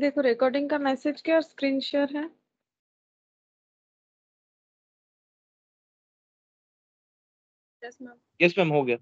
देखो रिकॉर्डिंग का मैसेज क्या और स्क्रीन शेयर है यस मैम हो गया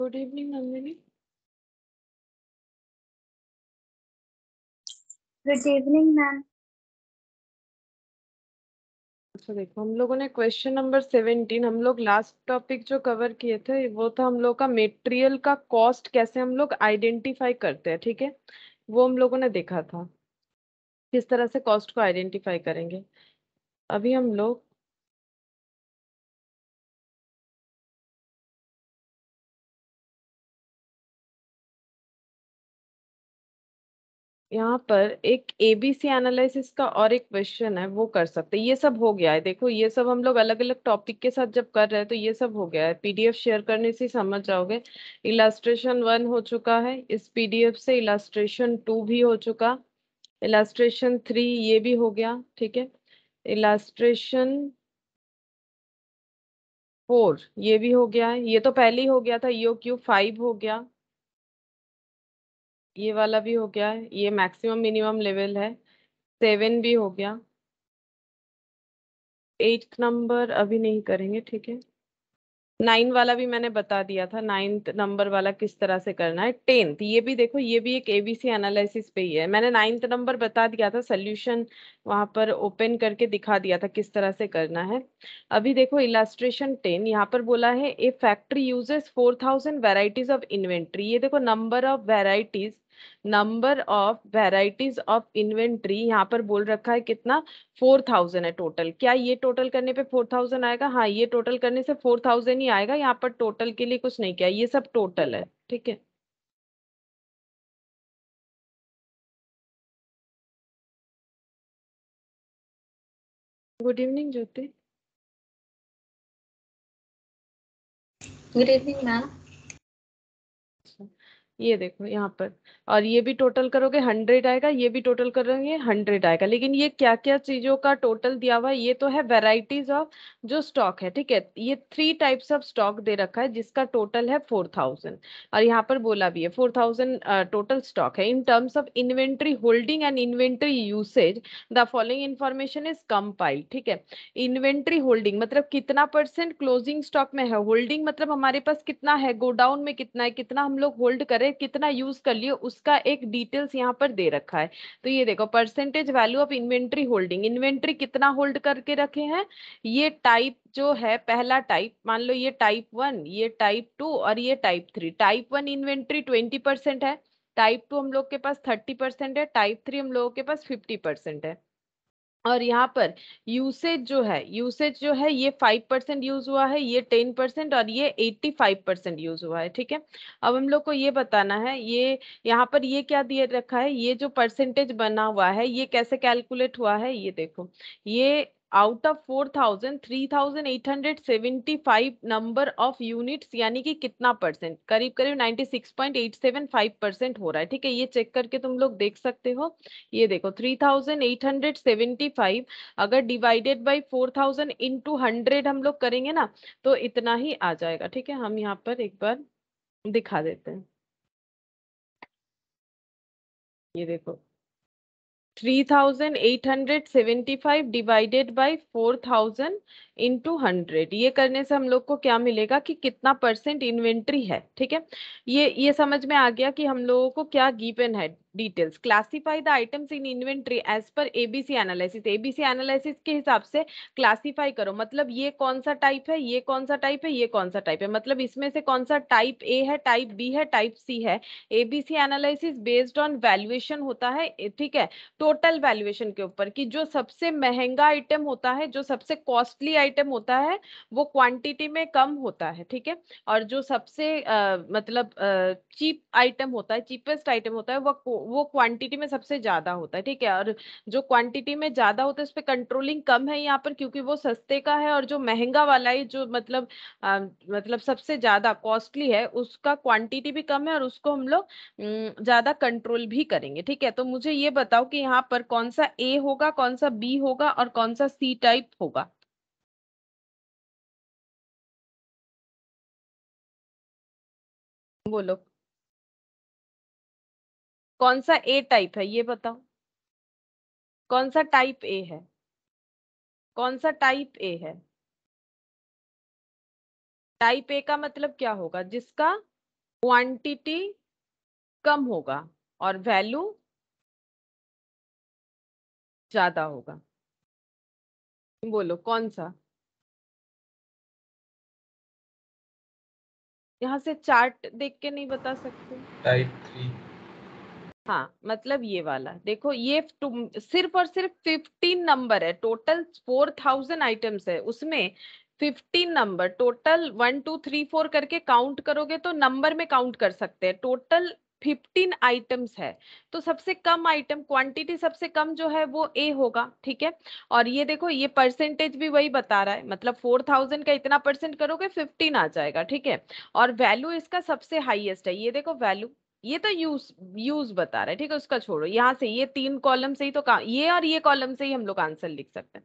good evening Nandini. Good evening ma'am अच्छा देखो हम लोगों ने क्वेश्चन नंबर सेवेंटीन हम लोग लास्ट टॉपिक जो कवर किए थे वो था हम लोग का मेटेरियल का कॉस्ट कैसे हम लोग आइडेंटिफाई करते हैं ठीक है वो हम लोगों ने देखा था किस तरह से कॉस्ट को आइडेंटिफाई करेंगे अभी हम लोग यहाँ पर एक एबीसी एनालिसिस का और एक क्वेश्चन है वो कर सकते हैं ये सब हो गया है देखो ये सब हम लोग अलग अलग टॉपिक के साथ जब कर रहे हैं तो ये सब हो गया है पीडीएफ शेयर करने से समझ जाओगे इलास्ट्रेशन वन हो चुका है इस पीडीएफ से इलास्ट्रेशन टू भी हो चुका इलास्ट्रेशन थ्री ये भी हो गया ठीक है इलास्ट्रेशन फोर ये भी हो गया है ये तो पहले ही हो गया था यो क्यू फाइव हो गया ये वाला भी हो गया ये मैक्सिमम मिनिमम लेवल है सेवन भी हो गया एट नंबर अभी नहीं करेंगे ठीक है नाइन वाला भी मैंने बता दिया था नाइन्थ नंबर वाला किस तरह से करना है टेंथ ये भी देखो ये भी एक एबीसी एनालिसिस पे ही है मैंने नाइन्थ नंबर बता दिया था सोल्यूशन वहां पर ओपन करके दिखा दिया था किस तरह से करना है अभी देखो इलास्ट्रेशन टेन यहाँ पर बोला है a factory uses four thousand varieties of inventory ये देखो number of varieties number of varieties of inventory यहाँ पर बोल रखा है कितना फोर थाउजेंड है टोटल क्या ये टोटल करने पे फोर थाउजेंड आएगा हाँ ये टोटल करने से फोर थाउजेंड ही आएगा यहाँ पर टोटल के लिए कुछ नहीं किया ये सब टोटल है ठीक है good evening Jyoti good evening ma'am ये देखो यहाँ पर और ये भी टोटल करोगे हंड्रेड आएगा ये भी टोटल करोगे हंड्रेड आएगा लेकिन ये क्या क्या चीजों का टोटल दिया हुआ है ये तो है वेराइटीज ऑफ जो स्टॉक है ठीक है ये थ्री टाइप्स ऑफ स्टॉक दे रखा है जिसका टोटल है फोर थाउजेंड और यहाँ पर बोला भी है फोर थाउजेंड टोटल स्टॉक है in terms of inventory holding and inventory usage the following information is compiled ठीक है इन्वेंट्री होल्डिंग मतलब कितना परसेंट क्लोजिंग स्टॉक में है होल्डिंग मतलब हमारे पास कितना है गोडाउन में कितना है कितना हम लोग होल्ड करें कितना यूज कर लिए उसका एक डिटेल्स यहाँ पर दे रखा है तो ये देखो percentage value of inventory holding inventory कितना होल्ड करके रखे हैं ये टाइप जो है पहला टाइप मान लो ये टाइप वन ये टाइप टू और ये type three type one inventory twenty percent है टाइप टू हम लोग के पास थर्टी परसेंट है टाइप थ्री हम लोगों के पास फिफ्टी परसेंट है और यहाँ पर यूसेज जो है यूसेज जो है ये फाइव परसेंट यूज हुआ है ये टेन परसेंट और ये एट्टी फाइव परसेंट यूज हुआ है ठीक है अब हम लोग को ये बताना है ये यहाँ पर ये क्या दिए रखा है ये जो परसेंटेज बना हुआ है ये कैसे कैलकुलेट हुआ है ये देखो ये out of four thousand three thousand eight hundred seventy five number of units यानी कि कितना परसेंट करीब करीब ninety six point eight seven five percent हो रहा है ठीक है ये चेक करके तुम लोग देख सकते हो ये देखो three thousand eight hundred seventy five अगर divided by four thousand into hundred हम लोग करेंगे ना तो इतना ही आ जाएगा ठीक है हम यहाँ पर एक बार दिखा देते हैं ये देखो 3875 divided by 4000 इंटू हंड्रेड ये करने से हम लोग को क्या मिलेगा कि कितना परसेंट इन्वेंट्री है ठीक है ये ये समझ में आ गया कि हम लोगों को क्या गिवन है details classify the items in inventory as per ABC analysis ABC analysis के हिसाब से क्लासिफाई करो मतलब ये कौन सा टाइप है ये कौन सा टाइप है ये कौन सा टाइप है मतलब इसमें से कौन सा टाइप ए है टाइप बी है टाइप सी है ABC analysis based on valuation होता है ठीक है टोटल वैल्यूएशन के ऊपर कि जो सबसे महंगा आइटम होता है जो सबसे कॉस्टली आइटम होता है वो क्वांटिटी में कम होता है ठीक है और जो सबसे आ, मतलब चीप आइटम होता है चीपेस्ट आइटम होता है वो वो क्वांटिटी में सबसे ज्यादा होता है ठीक है और जो क्वांटिटी में ज्यादा होता है उस पर कंट्रोलिंग कम है यहाँ पर क्योंकि वो सस्ते का है और जो महंगा वाला है जो मतलब आ, मतलब सबसे ज्यादा कॉस्टली है उसका क्वांटिटी भी कम है और उसको हम लोग ज्यादा कंट्रोल भी करेंगे ठीक है तो मुझे ये बताओ कि यहाँ पर कौन सा ए होगा कौन सा बी होगा और कौन सा सी टाइप होगा बोलो कौन सा ए टाइप है ये बताओ कौन सा टाइप ए है कौन सा टाइप ए है टाइप ए का मतलब क्या होगा जिसका क्वांटिटी कम होगा और वैल्यू ज्यादा होगा बोलो कौन सा यहाँ से चार्ट देख के नहीं बता सकते टाइप थ्री हाँ मतलब ये वाला देखो ये सिर्फ और सिर्फ फिफ्टीन नंबर है टोटल फोर थाउजेंड आइटम्स है उसमें fifteen number total one two three four करके काउंट करोगे तो नंबर में काउंट कर सकते हैं टोटल फिफ्टीन आइटम्स है तो सबसे कम आइटम क्वांटिटी सबसे कम जो है वो ए होगा ठीक है और ये देखो ये परसेंटेज भी वही बता रहा है मतलब फोर थाउजेंड का इतना परसेंट करोगे फिफ्टीन आ जाएगा ठीक है और वैल्यू इसका सबसे हाईएस्ट है ये देखो वैल्यू ये तो यूज यूज बता रहा है ठीक है उसका छोड़ो यहाँ से ये तीन कॉलम से ही तो ये और ये कॉलम से ही हम लोग आंसर लिख सकते हैं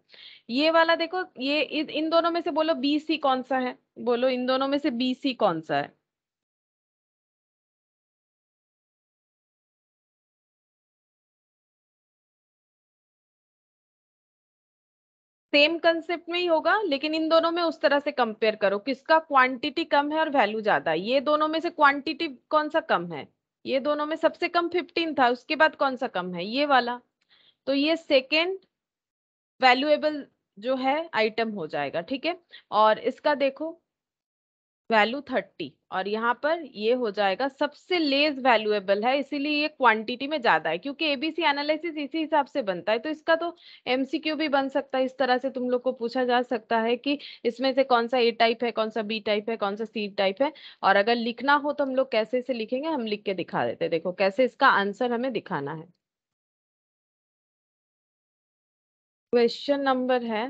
ये वाला देखो ये इन दोनों में से बोलो बी सी कौन सा है बोलो इन दोनों में से बी सी कौन सा है सेम कंसेप्ट में ही होगा लेकिन इन दोनों में उस तरह से कंपेयर करो किसका क्वांटिटी कम है और वैल्यू ज्यादा ये दोनों में से क्वांटिटी कौन सा कम है ये दोनों में सबसे कम फिफ्टीन था उसके बाद कौन सा कम है ये वाला तो ये सेकेंड वैल्यूएबल जो है आइटम हो जाएगा ठीक है और इसका देखो वैल्यू थर्टी और यहाँ पर ये हो जाएगा सबसे लेस वैल्यूएबल है इसीलिए ये क्वांटिटी में ज्यादा है क्योंकि एबीसी एनालिसिस इसी हिसाब से बनता है तो इसका तो एमसीक्यू भी बन सकता है इस तरह से तुम लोग को पूछा जा सकता है कि इसमें से कौन सा ए टाइप है कौन सा बी टाइप है कौन सा सी टाइप है और अगर लिखना हो तो हम लोग कैसे इसे लिखेंगे हम लिख के दिखा देते देखो कैसे इसका आंसर हमें दिखाना है क्वेश्चन नंबर है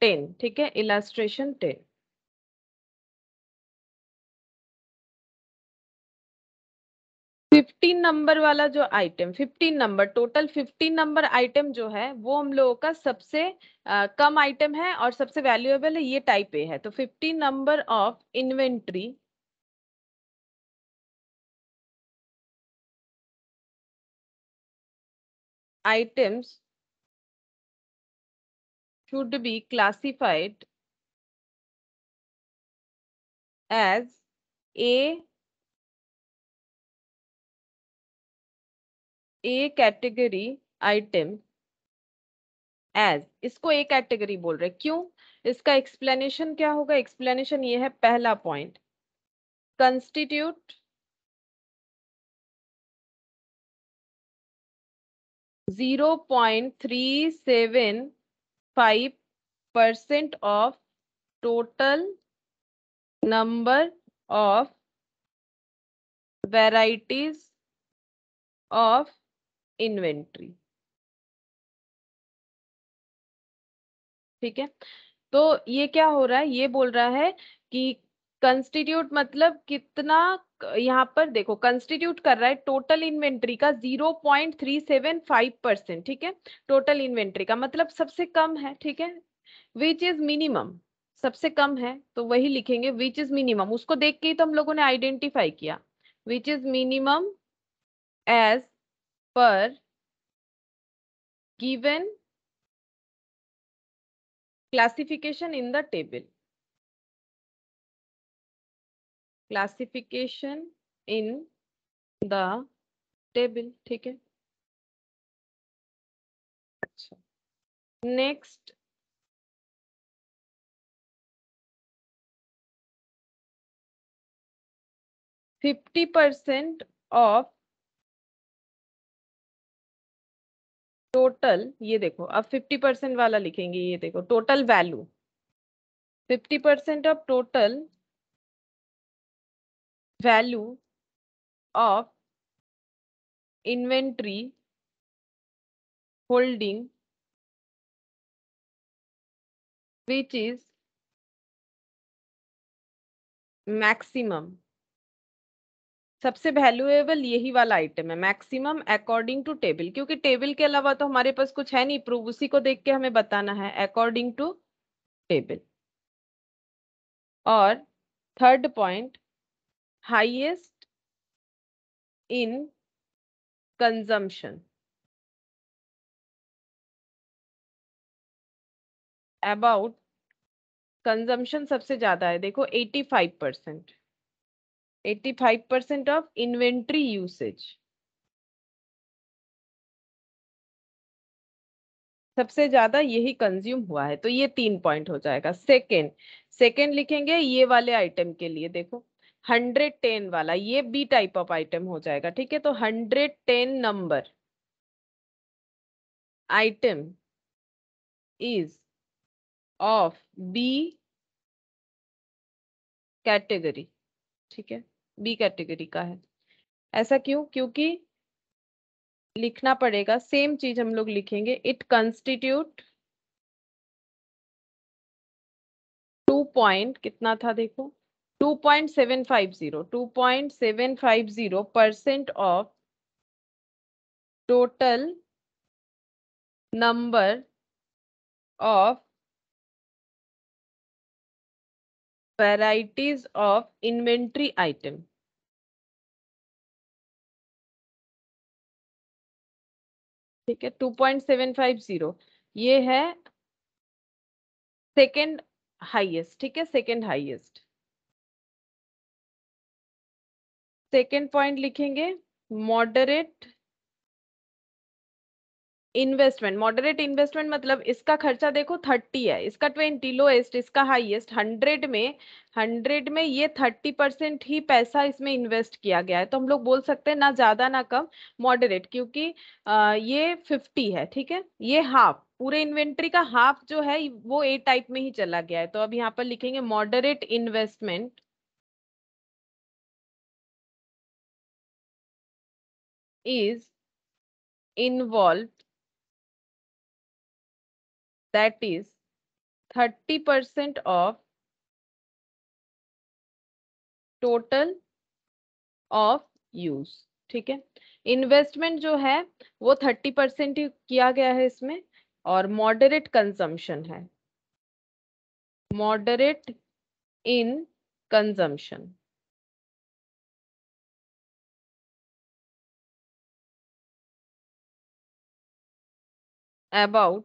टेन ठीक है इलास्ट्रेशन टेन फिफ्टीन नंबर वाला जो item fifteen number total fifteen number item जो है वो हम लोगों का सबसे आ, कम आइटम है और सबसे वैल्यूएबल है ये टाइप ए है तो fifteen number of inventory items should be classified as A A category item as इसको ए कैटेगरी बोल रहे क्यों इसका एक्सप्लेनेशन क्या होगा एक्सप्लेनेशन ये है पहला point constitute zero point three seven five percent of total number of varieties of inventory ठीक है तो ये क्या हो रहा है ये बोल रहा है कि कंस्टिट्यूट मतलब कितना यहाँ पर देखो कंस्टिट्यूट कर रहा है टोटल इन्वेंट्री का 0.375 परसेंट ठीक है टोटल इन्वेंट्री का मतलब सबसे कम है ठीक है विच इज मिनिमम सबसे कम है तो वही लिखेंगे विच इज मिनिमम उसको देख के ही तो हम लोगों ने आइडेंटिफाई किया which is minimum as per given classification in the table classification in the table ठीक है अच्छा next fifty percent of total ये देखो अब 50 परसेंट वाला लिखेंगे ये देखो total value 50 percent of total value of inventory holding which is maximum सबसे वैल्यूएबल यही वाला आइटम है मैक्सिमम अकॉर्डिंग टू टेबल क्योंकि टेबल के अलावा तो हमारे पास कुछ है नहीं प्रूव उसी को देख के हमें बताना है अकॉर्डिंग टू टेबल और third point highest in consumption about consumption सबसे ज्यादा है देखो 85 परसेंट 85% of inventory usage. सबसे ज्यादा यही कंज्यूम हुआ है तो ये तीन पॉइंट हो जाएगा सेकेंड सेकेंड लिखेंगे ये वाले आइटम के लिए देखो हंड्रेड टेन वाला ये बी टाइप ऑफ आइटम हो जाएगा ठीक है तो hundred ten number item is of B category ठीक है बी कैटेगरी का है ऐसा क्यों क्योंकि लिखना पड़ेगा सेम चीज हम लोग लिखेंगे इट कंस्टिट्यूट टू पॉइंट कितना था देखो 2.750 2.750 percent of total number of varieties of inventory item. ठीक है 2.750 ये है सेकंड हाईएस्ट ठीक है सेकंड हाईएस्ट सेकंड पॉइंट लिखेंगे मॉडरेट इन्वेस्टमेंट मॉडरेट इन्वेस्टमेंट मतलब इसका खर्चा देखो थर्टी है इसका ट्वेंटी लोएस्ट इसका हाईएस्ट हंड्रेड में हंड्रेड में ये थर्टी परसेंट ही पैसा इसमें इन्वेस्ट किया गया है तो हम लोग बोल सकते हैं ना ज्यादा ना कम मॉडरेट क्योंकि आ, ये फिफ्टी है ठीक है ये हाफ पूरे इन्वेंट्री का हाफ जो है वो ए टाइप में ही चला गया है तो अब यहाँ पर लिखेंगे moderate investment is involve that is 30% of total of use ठीक है इन्वेस्टमेंट जो है वो थर्टी परसेंट किया गया है इसमें और मॉडरेट कंजम्पशन है moderate in consumption about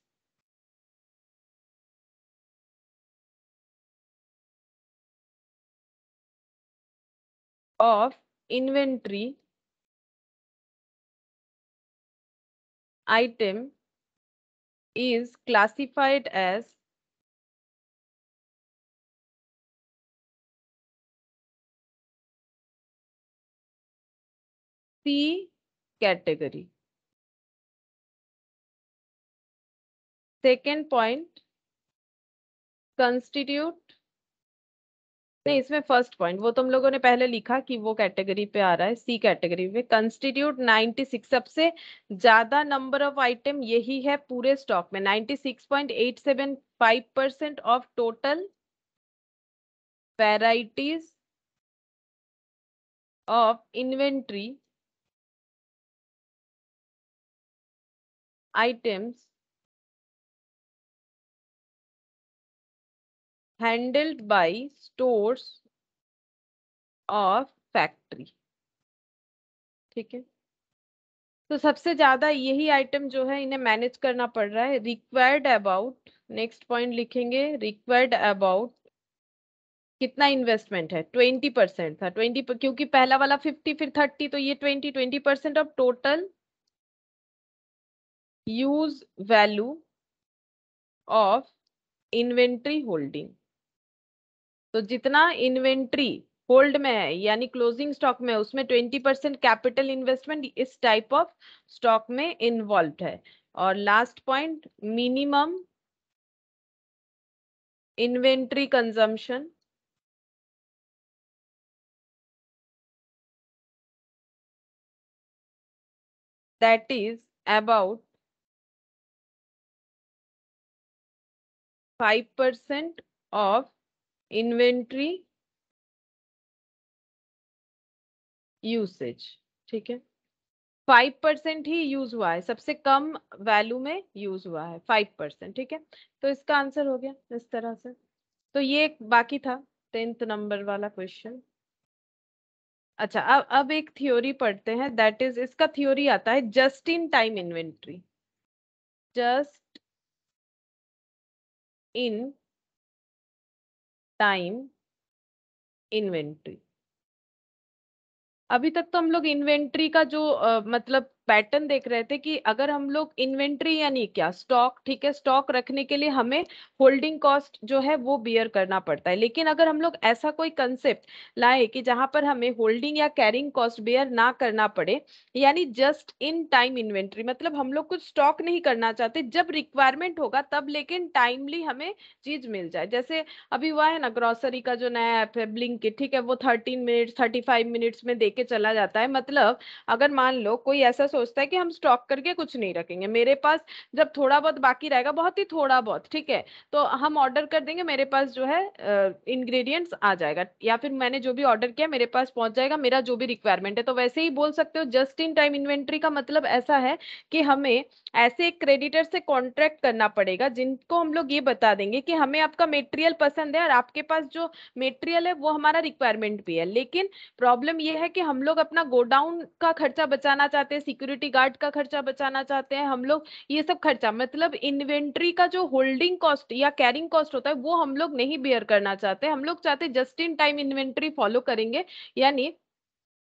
of inventory item is classified as C category. Second point, constitute नहीं इसमें फर्स्ट पॉइंट वो तुम लोगों ने पहले लिखा कि वो कैटेगरी पे आ रहा है सी कैटेगरी में कंस्टिट्यूट 96 सबसे ज्यादा नंबर ऑफ आइटम यही है पूरे स्टॉक में 96.875 percent of total varieties of inventory items handled by stores of factory. ठीक है तो सबसे ज्यादा यही आइटम जो है इन्हें मैनेज करना पड़ रहा है रिक्वायर्ड अबाउट नेक्स्ट पॉइंट लिखेंगे रिक्वायर्ड अबाउट कितना इन्वेस्टमेंट है ट्वेंटी परसेंट था ट्वेंटी क्योंकि पहला वाला फिफ्टी फिर थर्टी तो ये twenty twenty percent of total use value of inventory holding तो जितना इन्वेंट्री होल्ड में है यानी क्लोजिंग स्टॉक में उसमें ट्वेंटी परसेंट कैपिटल इन्वेस्टमेंट इस टाइप ऑफ स्टॉक में इन्वॉल्व है और last point minimum inventory consumption is about five 5% of inventory usage ठीक है फाइव परसेंट ही यूज हुआ है सबसे कम वैल्यू में यूज हुआ है फाइव परसेंट ठीक है तो इसका आंसर हो गया इस तरह से तो ये बाकी था टेंथ नंबर वाला क्वेश्चन अच्छा अब अब एक थ्योरी पढ़ते हैं दैट इज इसका थ्योरी आता है just in time inventory just in time inventory अभी तक तो हम लोग इन्वेंट्री का जो आ, मतलब पैटर्न देख रहे थे कि अगर हम लोग इन्वेंट्री यानी क्या स्टॉक ठीक है स्टॉक रखने के लिए हमें होल्डिंग कॉस्ट जो है वो बियर करना पड़ता है लेकिन अगर हम लोग ऐसा कोई कंसेप्ट लाए कि जहां पर हमें होल्डिंग या कैरिंग कॉस्ट बियर ना करना पड़े यानी जस्ट इन टाइम इन्वेंट्री मतलब हम लोग कुछ स्टॉक नहीं करना चाहते जब रिक्वायरमेंट होगा तब लेकिन टाइमली हमें चीज मिल जाए जैसे अभी हुआ है ना ग्रॉसरी का जो नया ऐप है ब्लिंकिट ठीक है वो thirteen minutes thirty five minutes में दे चला जाता है मतलब अगर मान लो कोई ऐसा सोचता है कि हम स्टॉक करके कुछ नहीं रखेंगे मेरे पास जब थोड़ा बहुत बाकी रहेगा बहुत ही थोड़ा बहुत ठीक है तो हम ऑर्डर कर देंगे मेरे पास जो है इंग्रेडिएंट्स आ जाएगा या फिर मैंने जो भी ऑर्डर किया मेरे पास पहुंच जाएगा मेरा जो भी रिक्वायरमेंट है तो वैसे ही बोल सकते हो जस्ट इन टाइम इन्वेंट्री का मतलब ऐसा है कि हमें ऐसे एक क्रेडिटर से कॉन्ट्रैक्ट करना पड़ेगा जिनको हम लोग ये बता देंगे कि हमें आपका मेटेरियल पसंद है और आपके पास जो मेटेरियल है वो हमारा रिक्वायरमेंट भी है लेकिन प्रॉब्लम ये है कि हम लोग अपना गोडाउन का खर्चा बचाना चाहते हैं सिक्योरिटी गार्ड का खर्चा बचाना चाहते हैं हम लोग ये सब खर्चा मतलब इन्वेंट्री का जो होल्डिंग कॉस्ट या कैरिंग कॉस्ट होता है वो हम लोग नहीं बियर करना चाहते हम लोग चाहते just in time inventory follow करेंगे यानी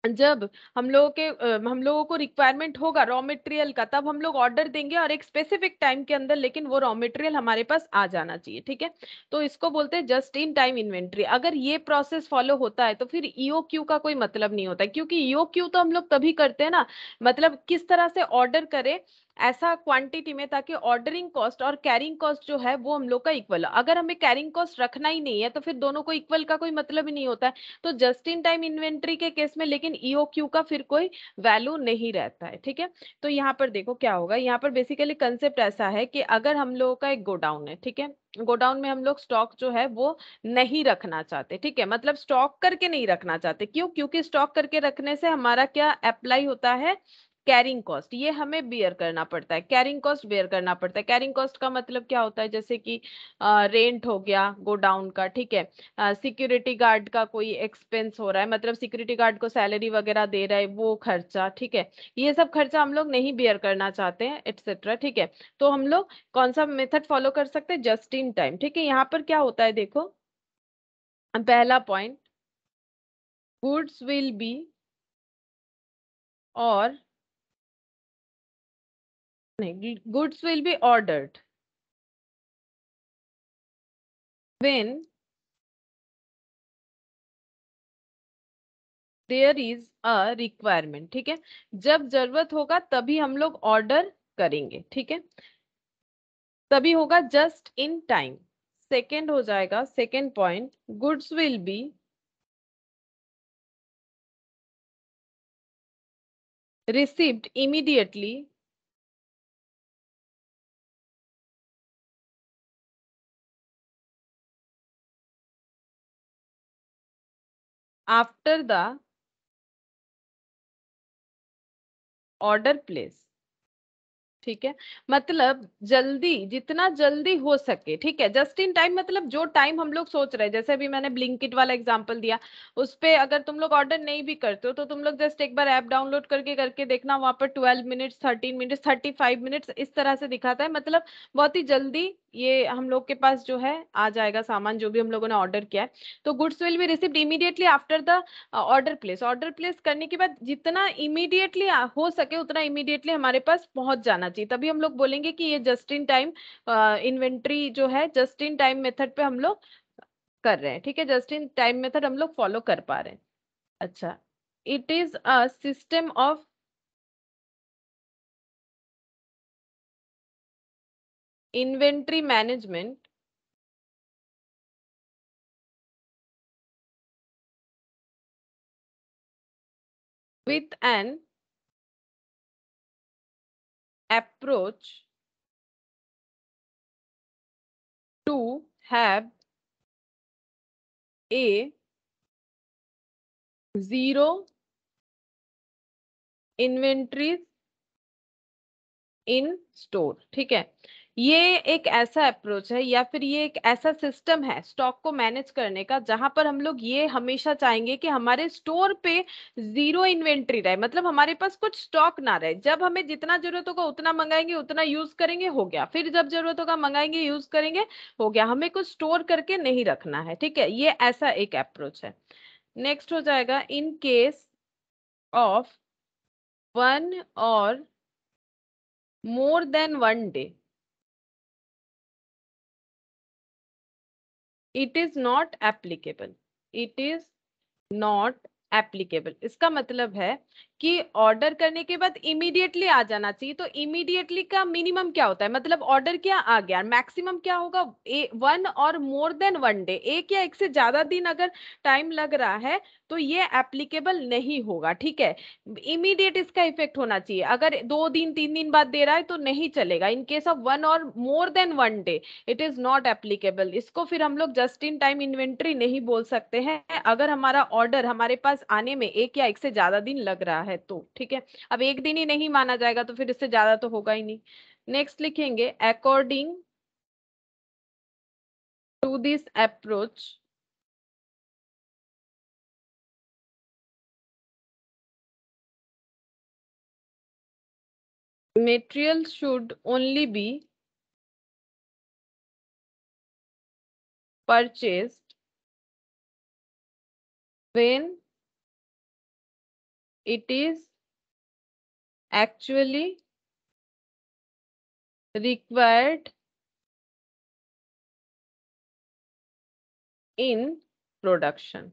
जब हम लोगों के हम लोगों को रिक्वायरमेंट होगा रॉ मटेरियल का तब हम लोग ऑर्डर देंगे और एक स्पेसिफिक टाइम के अंदर लेकिन वो रॉ मटेरियल हमारे पास आ जाना चाहिए ठीक है तो इसको बोलते हैं जस्ट इन टाइम इन्वेंट्री अगर ये प्रोसेस फॉलो होता है तो फिर ईओ e क्यू का कोई मतलब नहीं होता क्योंकि ईओ e क्यू तो हम लोग तभी करते हैं ना मतलब किस तरह से ऑर्डर करें ऐसा क्वांटिटी में ताकि ऑर्डरिंग कॉस्ट और कैरिंग कॉस्ट जो है वो हम लोग का इक्वल अगर हमें कैरिंग कॉस्ट रखना ही नहीं है तो फिर दोनों को इक्वल का कोई मतलब ही नहीं होता है तो जस्ट इन टाइम इन्वेंट्री के केस में लेकिन क्यू e का फिर कोई वैल्यू नहीं रहता है ठीक है तो यहाँ पर देखो क्या होगा यहाँ पर बेसिकली कंसेप्ट ऐसा है कि अगर हम लोगों का एक गोडाउन है ठीक है गोडाउन में हम लोग स्टॉक जो है वो नहीं रखना चाहते ठीक है मतलब स्टॉक करके नहीं रखना चाहते क्यों क्योंकि स्टॉक करके रखने से हमारा क्या अप्लाई होता है कैरिंग कॉस्ट ये हमें बियर करना पड़ता है कैरिंग कॉस्ट बियर करना पड़ता है कैरिंग कॉस्ट का मतलब क्या होता है जैसे कि रेंट हो गया गोडाउन का ठीक है सिक्योरिटी गार्ड का कोई एक्सपेंस हो रहा है मतलब सिक्योरिटी गार्ड को सैलरी वगैरह दे रहा है वो खर्चा ठीक है ये सब खर्चा हम लोग नहीं बियर करना चाहते हैं एटसेट्रा ठीक है तो हम लोग कौन सा मेथड फॉलो कर सकते हैं जस्ट इन टाइम ठीक है यहाँ पर क्या होता है देखो पहला पॉइंट गुड्स विल बी और goods will be ordered when there is a requirement ठीक है जब जरूरत होगा तभी हम लोग ऑर्डर करेंगे ठीक है तभी होगा जस्ट इन टाइम सेकेंड हो जाएगा second point goods will be received immediately after the order place ठीक है मतलब जल्दी जितना जल्दी हो सके ठीक है जस्ट इन टाइम मतलब जो टाइम हम लोग सोच रहे हैं जैसे अभी मैंने ब्लिंकिट वाला एग्जांपल दिया उस पर अगर तुम लोग ऑर्डर नहीं भी करते हो तो तुम लोग जस्ट एक बार ऐप डाउनलोड करके करके देखना वहां पर twelve minutes thirteen minutes thirty five minutes इस तरह से दिखाता है मतलब बहुत ही जल्दी ये हम लोग के पास जो है आ जाएगा सामान जो भी हम लोगों ने ऑर्डर किया है तो goods will be receive immediately after the order place order place करने के बाद जितना इमीडिएटली हो सके उतना इमीडिएटली हमारे पास पहुंच जाना चाहिए तभी हम लोग बोलेंगे कि ये जस्ट इन टाइम इन्वेंट्री जो है जस्ट इन टाइम मेथड पे हम लोग कर रहे हैं ठीक है जस्ट इन टाइम मेथड हम लोग फॉलो कर पा रहे हैं अच्छा it is a system of inventory management with an approach to have a zero inventories in store ठीक है ये एक ऐसा अप्रोच है या फिर ये एक ऐसा सिस्टम है स्टॉक को मैनेज करने का जहां पर हम लोग ये हमेशा चाहेंगे कि हमारे स्टोर पे जीरो इन्वेंट्री रहे मतलब हमारे पास कुछ स्टॉक ना रहे जब हमें जितना जरूरत होगा उतना मंगाएंगे उतना यूज करेंगे हो गया फिर जब जरूरत होगा मंगाएंगे यूज करेंगे हो गया हमें कुछ स्टोर करके नहीं रखना है ठीक है ये ऐसा एक अप्रोच है नेक्स्ट हो जाएगा इन केस ऑफ वन और more than one day it is not applicable it is not applicable इसका मतलब है कि ऑर्डर करने के बाद इमीडिएटली आ जाना चाहिए तो इमीडिएटली का मिनिमम क्या होता है मतलब ऑर्डर क्या आ गया मैक्सिमम क्या होगा वन और मोर देन वन डे एक या एक से ज्यादा दिन अगर टाइम लग रहा है तो ये एप्लीकेबल नहीं होगा ठीक है इमीडिएट इसका इफेक्ट होना चाहिए अगर दो दिन तीन दिन बाद दे रहा है तो नहीं चलेगा इन केस ऑफ वन और more than one day it is not applicable इसको फिर हम लोग जस्ट इन टाइम इन्वेंट्री नहीं बोल सकते हैं अगर हमारा ऑर्डर हमारे पास आने में एक या एक से ज्यादा दिन लग रहा है है तो ठीक है अब एक दिन ही नहीं माना जाएगा तो फिर इससे ज्यादा तो होगा ही नहीं नेक्स्ट लिखेंगे according to this approach material should only be purchased when it is actually required in production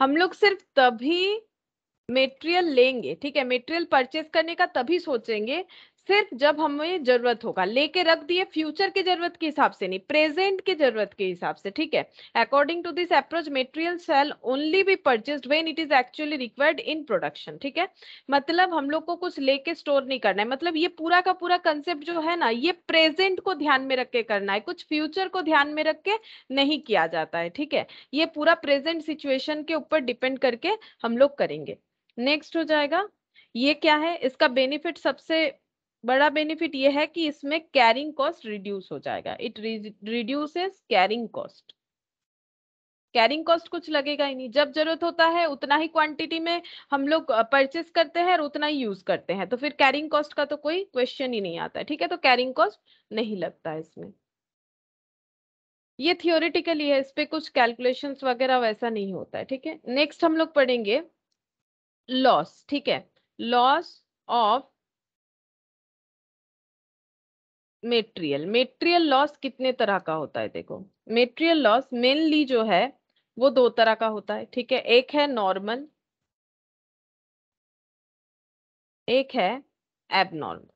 हम लोग सिर्फ तभी मेटेरियल लेंगे ठीक है मेटेरियल परचेज करने का तभी सोचेंगे सिर्फ जब हमें जरूरत होगा लेके रख दिए फ्यूचर की जरूरत के हिसाब से नहीं प्रेजेंट की जरूरत के हिसाब से ठीक है according to this approach material shall only be purchased when it is actually required in production ठीक है मतलब हम लोग को कुछ लेके स्टोर नहीं करना है मतलब ये पूरा का पूरा कंसेप्ट जो है ना ये प्रेजेंट को ध्यान में रख के करना है कुछ फ्यूचर को ध्यान में रख के नहीं किया जाता है ठीक है ये पूरा प्रेजेंट सिचुएशन के ऊपर डिपेंड करके हम लोग करेंगे नेक्स्ट हो जाएगा ये क्या है इसका बेनिफिट सबसे बड़ा बेनिफिट ये है कि इसमें कैरिंग कॉस्ट रिड्यूस हो जाएगा it reduces carrying cost carrying cost कुछ लगेगा ही नहीं जब जरूरत होता है उतना ही क्वांटिटी में हम लोग परचेस करते हैं और उतना ही यूज करते हैं तो फिर कैरिंग कॉस्ट का तो कोई क्वेश्चन ही नहीं आता है ठीक है तो कैरिंग कॉस्ट नहीं लगता है इसमें ये थियोरिटिकली है इस पर कुछ कैलकुलेशन वगैरह वैसा नहीं होता है ठीक है नेक्स्ट हम लोग पढ़ेंगे लॉस ठीक है loss of material material loss कितने तरह का होता है देखो मेट्रियल लॉस मेनली जो है वो दो तरह का होता है ठीक है एक है नॉर्मल एक है एबनॉर्मल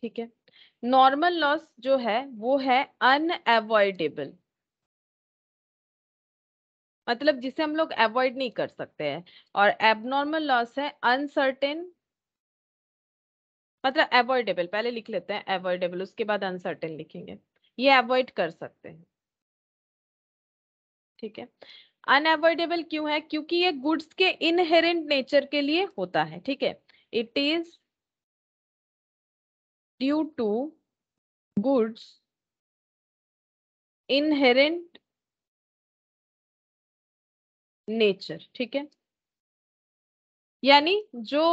ठीक है नॉर्मल लॉस जो है वो है अनएवॉइडेबल मतलब जिसे हम लोग अवॉइड नहीं कर सकते हैं और एबनॉर्मल लॉस है अनसर्टेन मतलब अवॉइडेबल पहले लिख लेते हैं अवॉइडेबल उसके बाद अनसर्टेन लिखेंगे ये अवॉइड कर सकते हैं ठीक है अनएवॉइडेबल क्यों है क्योंकि ये गुड्स के इनहेरेंट नेचर के लिए होता है ठीक है it is due to goods inherent nature ठीक है यानी जो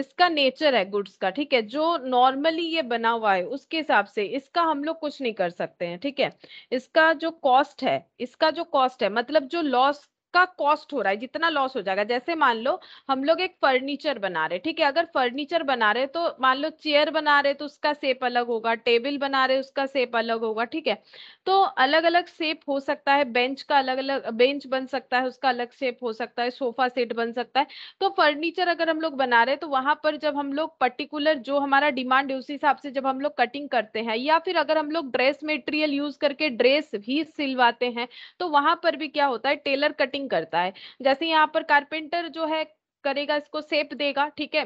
इसका नेचर है गुड्स का ठीक है जो नॉर्मली ये बना हुआ है उसके हिसाब से इसका हम लोग कुछ नहीं कर सकते हैं ठीक है इसका जो कॉस्ट है इसका जो कॉस्ट है मतलब जो लॉस का कॉस्ट हो रहा है जितना लॉस हो जाएगा जैसे मान लो हम लोग एक फर्नीचर बना रहे ठीक है अगर फर्नीचर बना रहे तो मान लो चेयर बना रहे तो उसका सेप अलग होगा टेबल बना रहे उसका सेप अलग होगा ठीक है तो अलग अलग सेप हो सकता है बेंच का अलग अलग बेंच बन सकता है उसका अलग सेप हो सकता है सोफा सेट बन सकता है तो फर्नीचर अगर हम लोग बना रहे तो वहां पर जब हम लोग पर्टिकुलर जो हमारा डिमांड है उसी हिसाब से जब हम लोग कटिंग करते हैं या फिर अगर हम लोग ड्रेस मेटेरियल यूज करके ड्रेस भी सिलवाते हैं तो वहां पर भी क्या होता है टेलर कटिंग करता है जैसे यहाँ पर कारपेंटर जो है करेगा इसको सेप देगा ठीक है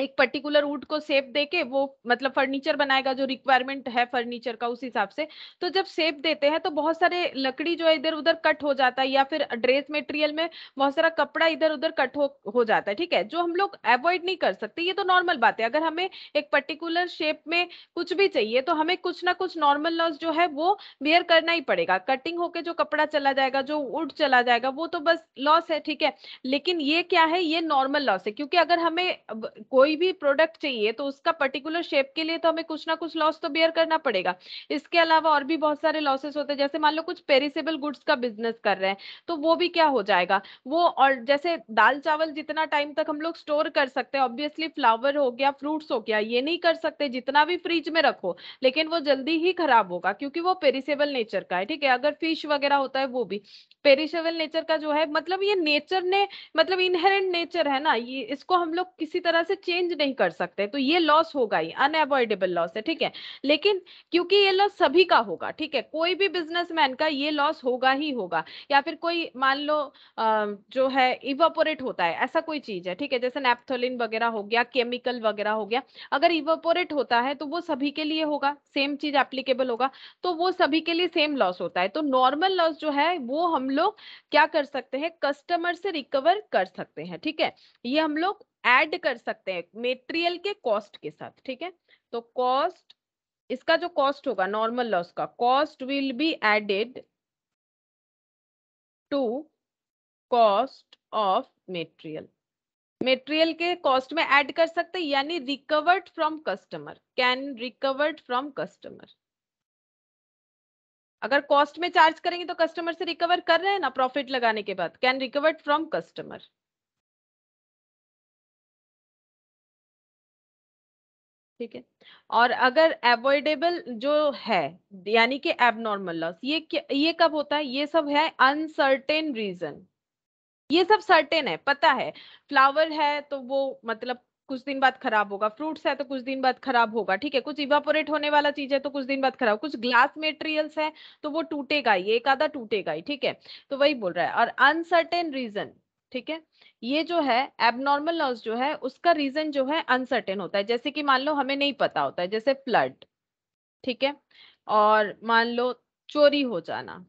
एक पर्टिकुलर वुड को सेप देके वो मतलब फर्नीचर बनाएगा जो रिक्वायरमेंट है फर्नीचर का उस हिसाब से तो जब सेप देते हैं तो बहुत सारे लकड़ी जो है इधर उधर कट हो जाता है या फिर ड्रेस मटेरियल में बहुत सारा कपड़ा इधर उधर कट हो, हो जाता है ठीक है जो हम लोग अवॉइड नहीं कर सकते ये तो नॉर्मल बात है अगर हमें एक पर्टिकुलर शेप में कुछ भी चाहिए तो हमें कुछ ना कुछ नॉर्मल लॉस जो है वो बेयर करना ही पड़ेगा कटिंग होके जो कपड़ा चला जाएगा जो वुड चला जाएगा वो तो बस लॉस है ठीक है लेकिन ये क्या है ये नॉर्मल लॉस है क्योंकि अगर हमें कोई भी प्रोडक्ट चाहिए तो उसका पर्टिकुलर शेप के लिए तो हमें कुछ ना कुछ लॉस तो बेयर करना पड़ेगा इसके अलावा और भी बहुत सारे लॉसेस होते हैं जैसे मान लो कुछ पेरिसेबल गुड्स का बिजनेस कर रहे हैं तो वो भी क्या हो जाएगा वो और जैसे दाल चावल जितना टाइम तक हम लोग स्टोर कर सकते हैं ऑब्वियसली फ्लावर हो गया फ्रूट्स हो गया ये नहीं कर सकते जितना भी फ्रिज में रखो लेकिन वो जल्दी ही खराब होगा क्योंकि वो पेरिसेबल नेचर का है ठीक है अगर फिश वगैरह होता है वो भी पेरिसेबल नेचर का जो है मतलब ये नेचर ने मतलब इनहेरेंट नेचर है ना ये इसको हम लोग किसी तरह से चेंज नहीं कर सकते तो ये लॉस होगा ही अनएवॉइडेबल लॉस है ठीक है लेकिन क्योंकि ये लॉस सभी का होगा ठीक है कोई भी बिजनेसमैन का ये लॉस होगा ही होगा या फिर कोई मान लो जो है इवोपोरेट होता है ऐसा कोई चीज है ठीक है जैसे नेपथोलिन वगैरह हो गया केमिकल वगैरह हो गया अगर इवोपोरेट होता है तो वो सभी के लिए होगा सेम चीज एप्लीकेबल होगा तो वो सभी के लिए सेम लॉस होता है तो नॉर्मल लॉस जो है वो हम लोग क्या कर सकते हैं कस्टमर से रिकवर कर सकते हैं ठीक है ये हम लोग ऐड कर सकते हैं मेटेरियल के कॉस्ट के साथ ठीक है तो कॉस्ट इसका जो कॉस्ट होगा नॉर्मल लॉस का cost will be added to cost of material material के कॉस्ट में ऐड कर सकते हैं यानी recovered from customer can recovered from customer अगर कॉस्ट में चार्ज करेंगे तो कस्टमर से रिकवर कर रहे हैं ना प्रॉफिट लगाने के बाद कैन रिकवर्ड फ्रॉम कस्टमर ठीक है और अगर एवॉइडेबल जो है यानी कि एबनॉर्मल लॉस ये ये कब होता है ये सब है अनसर्टेन रीजन ये सब सर्टेन है पता है फ्लावर है तो वो मतलब कुछ दिन बाद खराब होगा फ्रूट्स है तो कुछ दिन बाद खराब होगा ठीक है कुछ इवापोरेट होने वाला चीज है तो कुछ दिन बाद खराब कुछ ग्लास मेटेरियल्स है तो वो टूटेगा ही एक आधा टूटेगा ही ठीक है तो वही बोल रहा है और अनसर्टेन रीजन ठीक है ये जो है एबनॉर्मल लॉस जो है उसका रीजन जो है अनसर्टेन होता है जैसे कि मान लो हमें नहीं पता होता है जैसे फ्लड ठीक है और मान लो चोरी हो जाना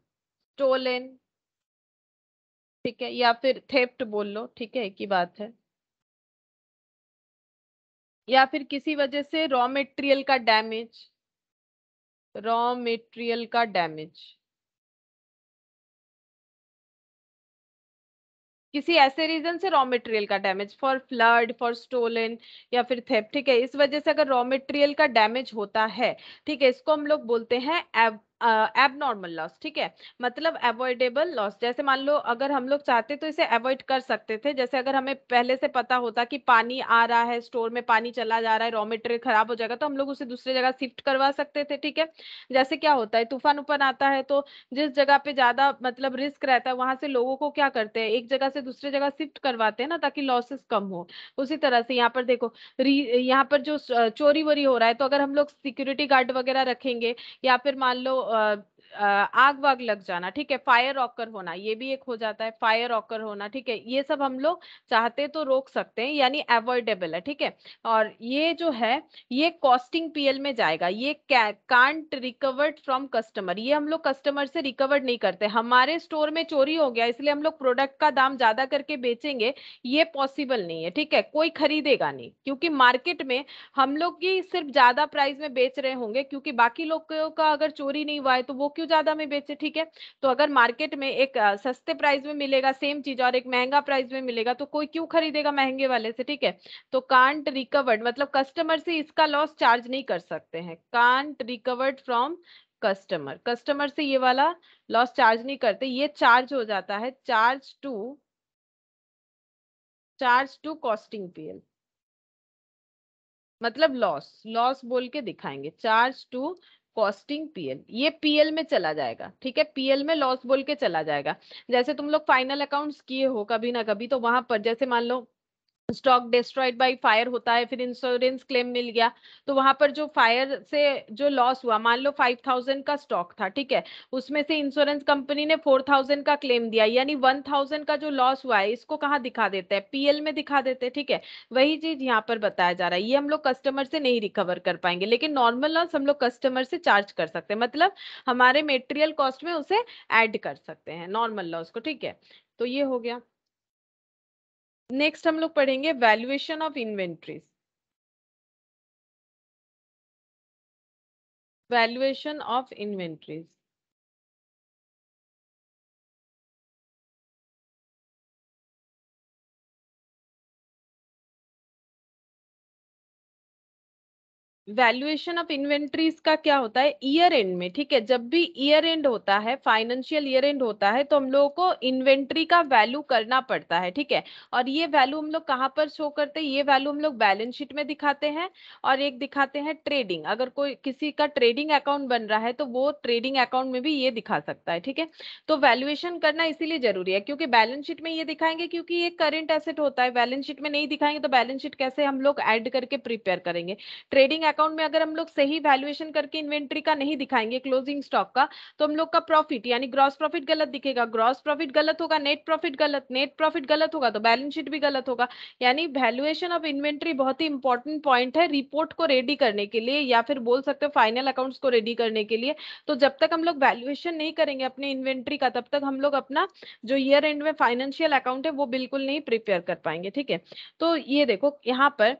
टोलेन ठीक है या फिर थेफ्ट बोल लो ठीक है एक ही बात है या फिर किसी वजह से रॉ मेटेरियल का डैमेज रॉ मेटेरियल का डैमेज किसी ऐसे रीजन से रॉ मटेरियल का damage for flood for stolen या फिर थेप ठीक है इस वजह से अगर रॉ मटेरियल का डैमेज होता है ठीक है इसको हम लोग बोलते हैं एबनॉर्मल लॉस ठीक है मतलब अवॉइडेबल लॉस जैसे मान लो अगर हम लोग चाहते तो इसे अवॉइड कर सकते थे जैसे अगर हमें पहले से पता होता कि पानी आ रहा है स्टोर में पानी चला जा रहा है रॉ मेटेरियल खराब हो जाएगा तो हम लोग उसे दूसरे जगह शिफ्ट करवा सकते थे ठीक है जैसे क्या होता है तूफान ऊपर आता है तो जिस जगह पे ज्यादा मतलब रिस्क रहता है वहां से लोगों को क्या करते हैं एक जगह से दूसरे जगह शिफ्ट करवाते हैं ना ताकि लॉसेस कम हो उसी तरह से यहाँ पर देखो यहाँ पर जो चोरी वोरी हो रहा है तो अगर हम लोग सिक्योरिटी गार्ड वगैरह रखेंगे या फिर मान लो uh, आग वाग लग जाना ठीक है फायर ऑकर होना ये भी एक हो जाता है फायर ऑकर होना ठीक है ये सब हम लोग चाहते तो रोक सकते हैं यानी अवॉइडेबल है ठीक है और ये जो है ये कॉस्टिंग पीएल में जाएगा ये कांट रिकवर्ड फ्रॉम कस्टमर ये हम लोग कस्टमर से रिकवर्ड नहीं करते हमारे स्टोर में चोरी हो गया इसलिए हम लोग प्रोडक्ट का दाम ज्यादा करके बेचेंगे ये पॉसिबल नहीं है ठीक है कोई खरीदेगा नहीं क्योंकि मार्केट में हम लोग ही सिर्फ ज्यादा प्राइस में बेच रहे होंगे क्योंकि बाकी लोगों का अगर चोरी नहीं हुआ है तो वो क्यों क्यों ज्यादा में बेचे ठीक है तो अगर मार्केट में एक सस्ते प्राइस में मिलेगा सेम चीज और एक महंगा प्राइस में मिलेगा तो कोई क्यों खरीदेगा महंगे वाले से ठीक है तो कांट रिकवर्ड मतलब कस्टमर से इसका लॉस चार्ज नहीं कर सकते हैं can't recovered from customer customer से ये वाला लॉस चार्ज नहीं करते ये चार्ज हो जाता है charge to charge to costing PL मतलब लॉस लॉस बोल के दिखाएंगे चार्ज टू कॉस्टिंग पीएल ये पीएल में चला जाएगा ठीक है पीएल में लॉस बोल के चला जाएगा जैसे तुम लोग फाइनल अकाउंट्स किए हो कभी ना कभी तो वहां पर जैसे मान लो स्टॉक डिस्ट्रॉयड बाय फायर होता है फिर इंश्योरेंस क्लेम मिल गया तो वहां पर जो फायर से जो लॉस हुआ मान लो फाइव थाउजेंड का स्टॉक था ठीक है उसमें से इंश्योरेंस कंपनी ने फोर थाउजेंड का क्लेम दिया यानी वन थाउजेंड का जो लॉस हुआ है इसको कहाँ दिखा देते हैं पीएल में दिखा देते हैं ठीक है वही चीज यहाँ पर बताया जा रहा है ये हम लोग कस्टमर से नहीं रिकवर कर पाएंगे लेकिन नॉर्मल लॉस हम लोग कस्टमर से चार्ज कर सकते हैं मतलब हमारे मेटेरियल कॉस्ट में उसे एड कर सकते हैं नॉर्मल लॉस को ठीक है तो ये हो गया नेक्स्ट हम लोग पढ़ेंगे valuation of inventories valuation of inventories valuation of inventories का क्या होता है ईयर एंड में ठीक है जब भी ईयर एंड होता है फाइनेंशियल ईयर एंड होता है तो हम लोगों को इन्वेंट्री का वैल्यू करना पड़ता है ठीक है और ये वैल्यू हम लोग कहाँ पर शो करते हैं ये वैल्यू हम लोग बैलेंस शीट में दिखाते हैं और एक दिखाते हैं ट्रेडिंग अगर कोई किसी का ट्रेडिंग अकाउंट बन रहा है तो वो ट्रेडिंग अकाउंट में भी ये दिखा सकता है ठीक है तो वैल्यूएशन करना इसीलिए जरूरी है क्योंकि बैलेंस शीट में ये दिखाएंगे क्योंकि ये करेंट एसेट होता है बैलेंस शीट में नहीं दिखाएंगे तो बैलेंस शीट कैसे हम लोग एड करके प्रिपेयर करेंगे ट्रेडिंग अकाउंट में अगर हम लोग सही वैल्यूएशन करके इन्वेंट्री का नहीं दिखाएंगे क्लोजिंग स्टॉक का तो हम लोग का प्रॉफिट यानी ग्रॉस प्रॉफिट गलत दिखेगा ग्रॉस प्रॉफिट गलत होगा नेट प्रॉफिट गलत नेट प्रॉफिट गलत होगा तो बैलेंस शीट भी गलत होगा यानी वैल्युएशन ऑफ इन्वेंट्री बहुत ही इंपॉर्टेंट पॉइंट है रिपोर्ट को रेडी करने के लिए या फिर बोल सकते हो फाइनल अकाउंट्स को रेडी करने के लिए तो जब तक हम लोग वैल्युएशन नहीं करेंगे अपने इन्वेंट्री का तब तक हम लोग अपना जो ईयर एंड में फाइनेंशियल अकाउंट है वो बिल्कुल नहीं प्रिपेयर कर पाएंगे ठीक है तो ये देखो यहाँ पर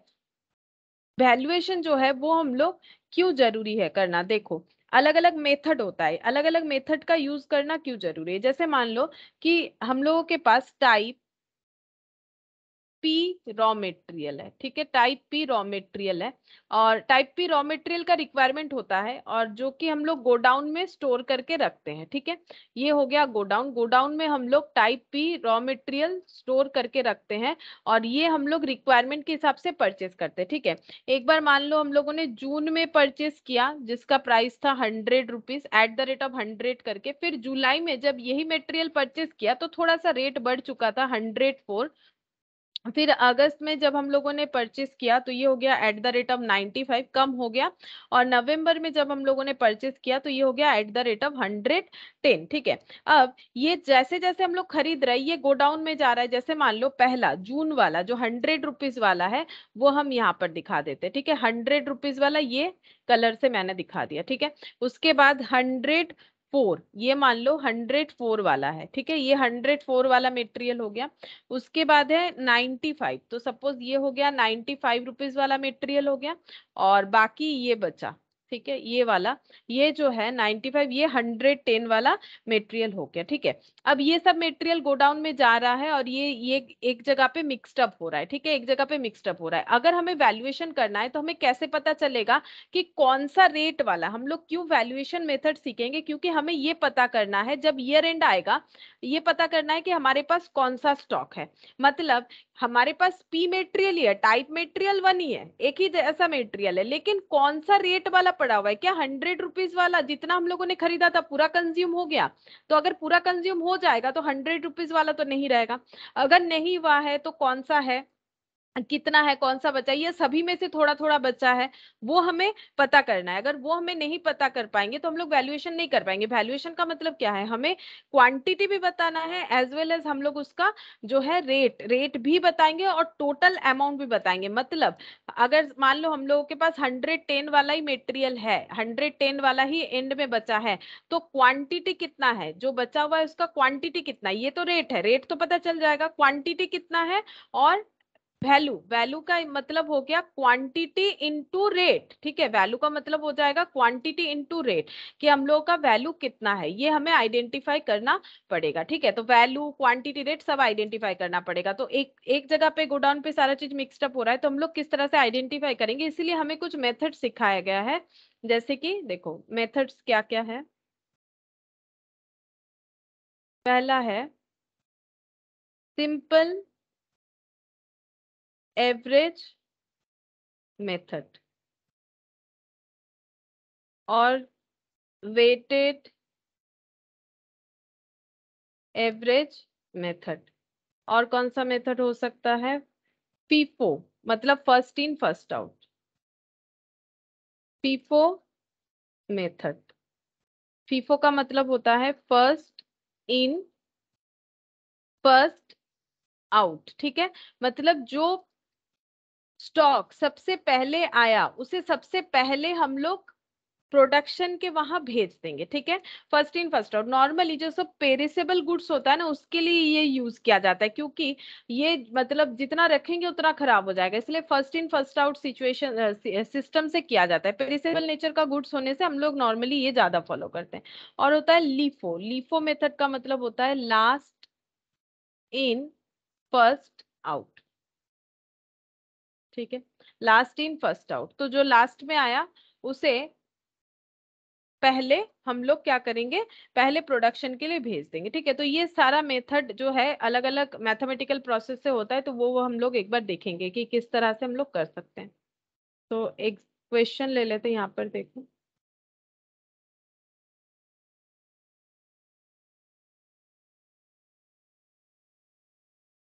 वैल्यूएशन जो है वो हम लोग क्यों जरूरी है करना देखो अलग अलग मेथड होता है अलग अलग मेथड का यूज करना क्यों जरूरी है जैसे मान लो कि हम लोगों के पास टाइप पी रॉ मेटेरियल है ठीक है टाइप पी रॉ मेटेरियल है और टाइप पी रॉ मेटेरियल का रिक्वायरमेंट होता है और जो कि हम लोग गोडाउन में स्टोर करके रखते हैं ठीक है ये हो गया गोडाउन गोडाउन में हम लोग type P raw material store करके रखते हैं और ये हम लोग रिक्वायरमेंट के हिसाब से परचेस करते हैं ठीक है एक बार मान लो हम लोगों ने जून में परचेस किया जिसका प्राइस था hundred rupees at the rate of hundred करके फिर जुलाई में जब यही मेटेरियल परचेस किया तो थोड़ा सा रेट बढ़ चुका था हंड्रेड फोर फिर अगस्त में जब हम लोगों ने परचेस किया तो ये हो गया एट द रेट ऑफ 95 कम हो गया और नवंबर में जब हम लोगों ने परचेस किया तो ये हो गया एट द रेट ऑफ 110 ठीक है अब ये जैसे जैसे हम लोग खरीद रहे ये गोडाउन में जा रहा है जैसे मान लो पहला जून वाला जो हंड्रेड रुपीज वाला है वो हम यहाँ पर दिखा देते ठीक है हंड्रेड रुपीज वाला ये कलर से मैंने दिखा दिया ठीक है उसके बाद हंड्रेड फोर ये मान लो हंड्रेड फोर वाला है ठीक है ये हंड्रेड फोर वाला मेटेरियल हो गया उसके बाद है नाइन्टी फाइव तो सपोज ये हो गया नाइन्टी फाइव रुपीज वाला मेटेरियल हो गया और बाकी ये बचा ठीक है ये वाला ये जो है 95 ये 110 वाला मेटेरियल हो गया ठीक है अब ये सब मेटेरियल गोडाउन में जा रहा है और ये ये एक जगह पे मिक्सडअप हो रहा है ठीक है एक जगह पे मिक्सडअप हो रहा है अगर हमें वैल्यूएशन करना है तो हमें कैसे पता चलेगा कि कौन सा रेट वाला हम लोग क्यों वैल्यूएशन मेथड सीखेंगे क्योंकि हमें ये पता करना है जब ईयर एंड आएगा ये पता करना है कि हमारे पास कौन सा स्टॉक है मतलब हमारे पास पी मेटेरियल ही है टाइप मेटेरियल वन ही है एक ही जैसा मेटेरियल है लेकिन कौन सा रेट वाला पड़ा हुआ है क्या हंड्रेड रुपीज वाला जितना हम लोगों ने खरीदा था पूरा कंज्यूम हो गया तो अगर पूरा कंज्यूम हो जाएगा तो हंड्रेड रुपीज वाला तो नहीं रहेगा अगर नहीं हुआ है तो कौन सा है कितना है कौन सा है ये सभी में से थोड़ा थोड़ा बचा है वो हमें पता करना है अगर वो हमें नहीं पता कर पाएंगे तो हम लोग वैल्यूएशन नहीं कर पाएंगे वैल्यूएशन का मतलब क्या है हमें क्वांटिटी भी बताना है एज वेल एज हम लोग उसका जो है रेट रेट भी बताएंगे और टोटल अमाउंट भी बताएंगे मतलब अगर मान लो हम लोगों के पास हंड्रेड टेन वाला ही मेटेरियल है हंड्रेड टेन वाला ही एंड में बचा है तो क्वांटिटी कितना है जो बचा हुआ है उसका क्वांटिटी कितना ये तो रेट है रेट तो पता चल जाएगा क्वांटिटी कितना है और वैल्यू वैल्यू का मतलब हो गया क्वांटिटी इनटू रेट ठीक है वैल्यू का मतलब हो जाएगा क्वांटिटी इनटू रेट कि हम लोगों का वैल्यू कितना है ये हमें आइडेंटिफाई करना पड़ेगा ठीक है तो वैल्यू क्वांटिटी रेट सब आइडेंटिफाई करना पड़ेगा तो एक एक जगह पे गोडाउन पे सारा चीज मिक्सडअप हो रहा है तो हम लोग किस तरह से आइडेंटिफाई करेंगे इसीलिए हमें कुछ मेथड सिखाया गया है जैसे कि देखो मेथड्स क्या क्या है पहला है सिंपल एवरेज मेथड और वेटेड एवरेज मेथड और कौन सा मेथड हो सकता है फीफो मतलब first in first out FIFO method FIFO का मतलब होता है फर्स्ट इन फर्स्ट आउट ठीक है मतलब जो स्टॉक सबसे पहले आया उसे सबसे पहले हम लोग प्रोडक्शन के वहां भेज देंगे ठीक है first in first out normally जो सब पेरिसेबल गुड्स होता है ना उसके लिए ये यूज किया जाता है क्योंकि ये मतलब जितना रखेंगे उतना खराब हो जाएगा इसलिए first in first out situation system से किया जाता है पेरिसेबल नेचर का गुड्स होने से हम लोग नॉर्मली ये ज्यादा फॉलो करते हैं और होता है लीफो लीफो मेथड का मतलब होता है लास्ट इन फर्स्ट आउट ठीक है लास्ट इन फर्स्ट आउट तो जो लास्ट में आया उसे पहले हम लोग क्या करेंगे पहले प्रोडक्शन के लिए भेज देंगे ठीक है तो ये सारा मेथड जो है अलग अलग मैथमेटिकल प्रोसेस से होता है तो वो वो हम लोग एक बार देखेंगे कि किस तरह से हम लोग कर सकते हैं तो एक क्वेश्चन ले लेते हैं यहाँ पर देखो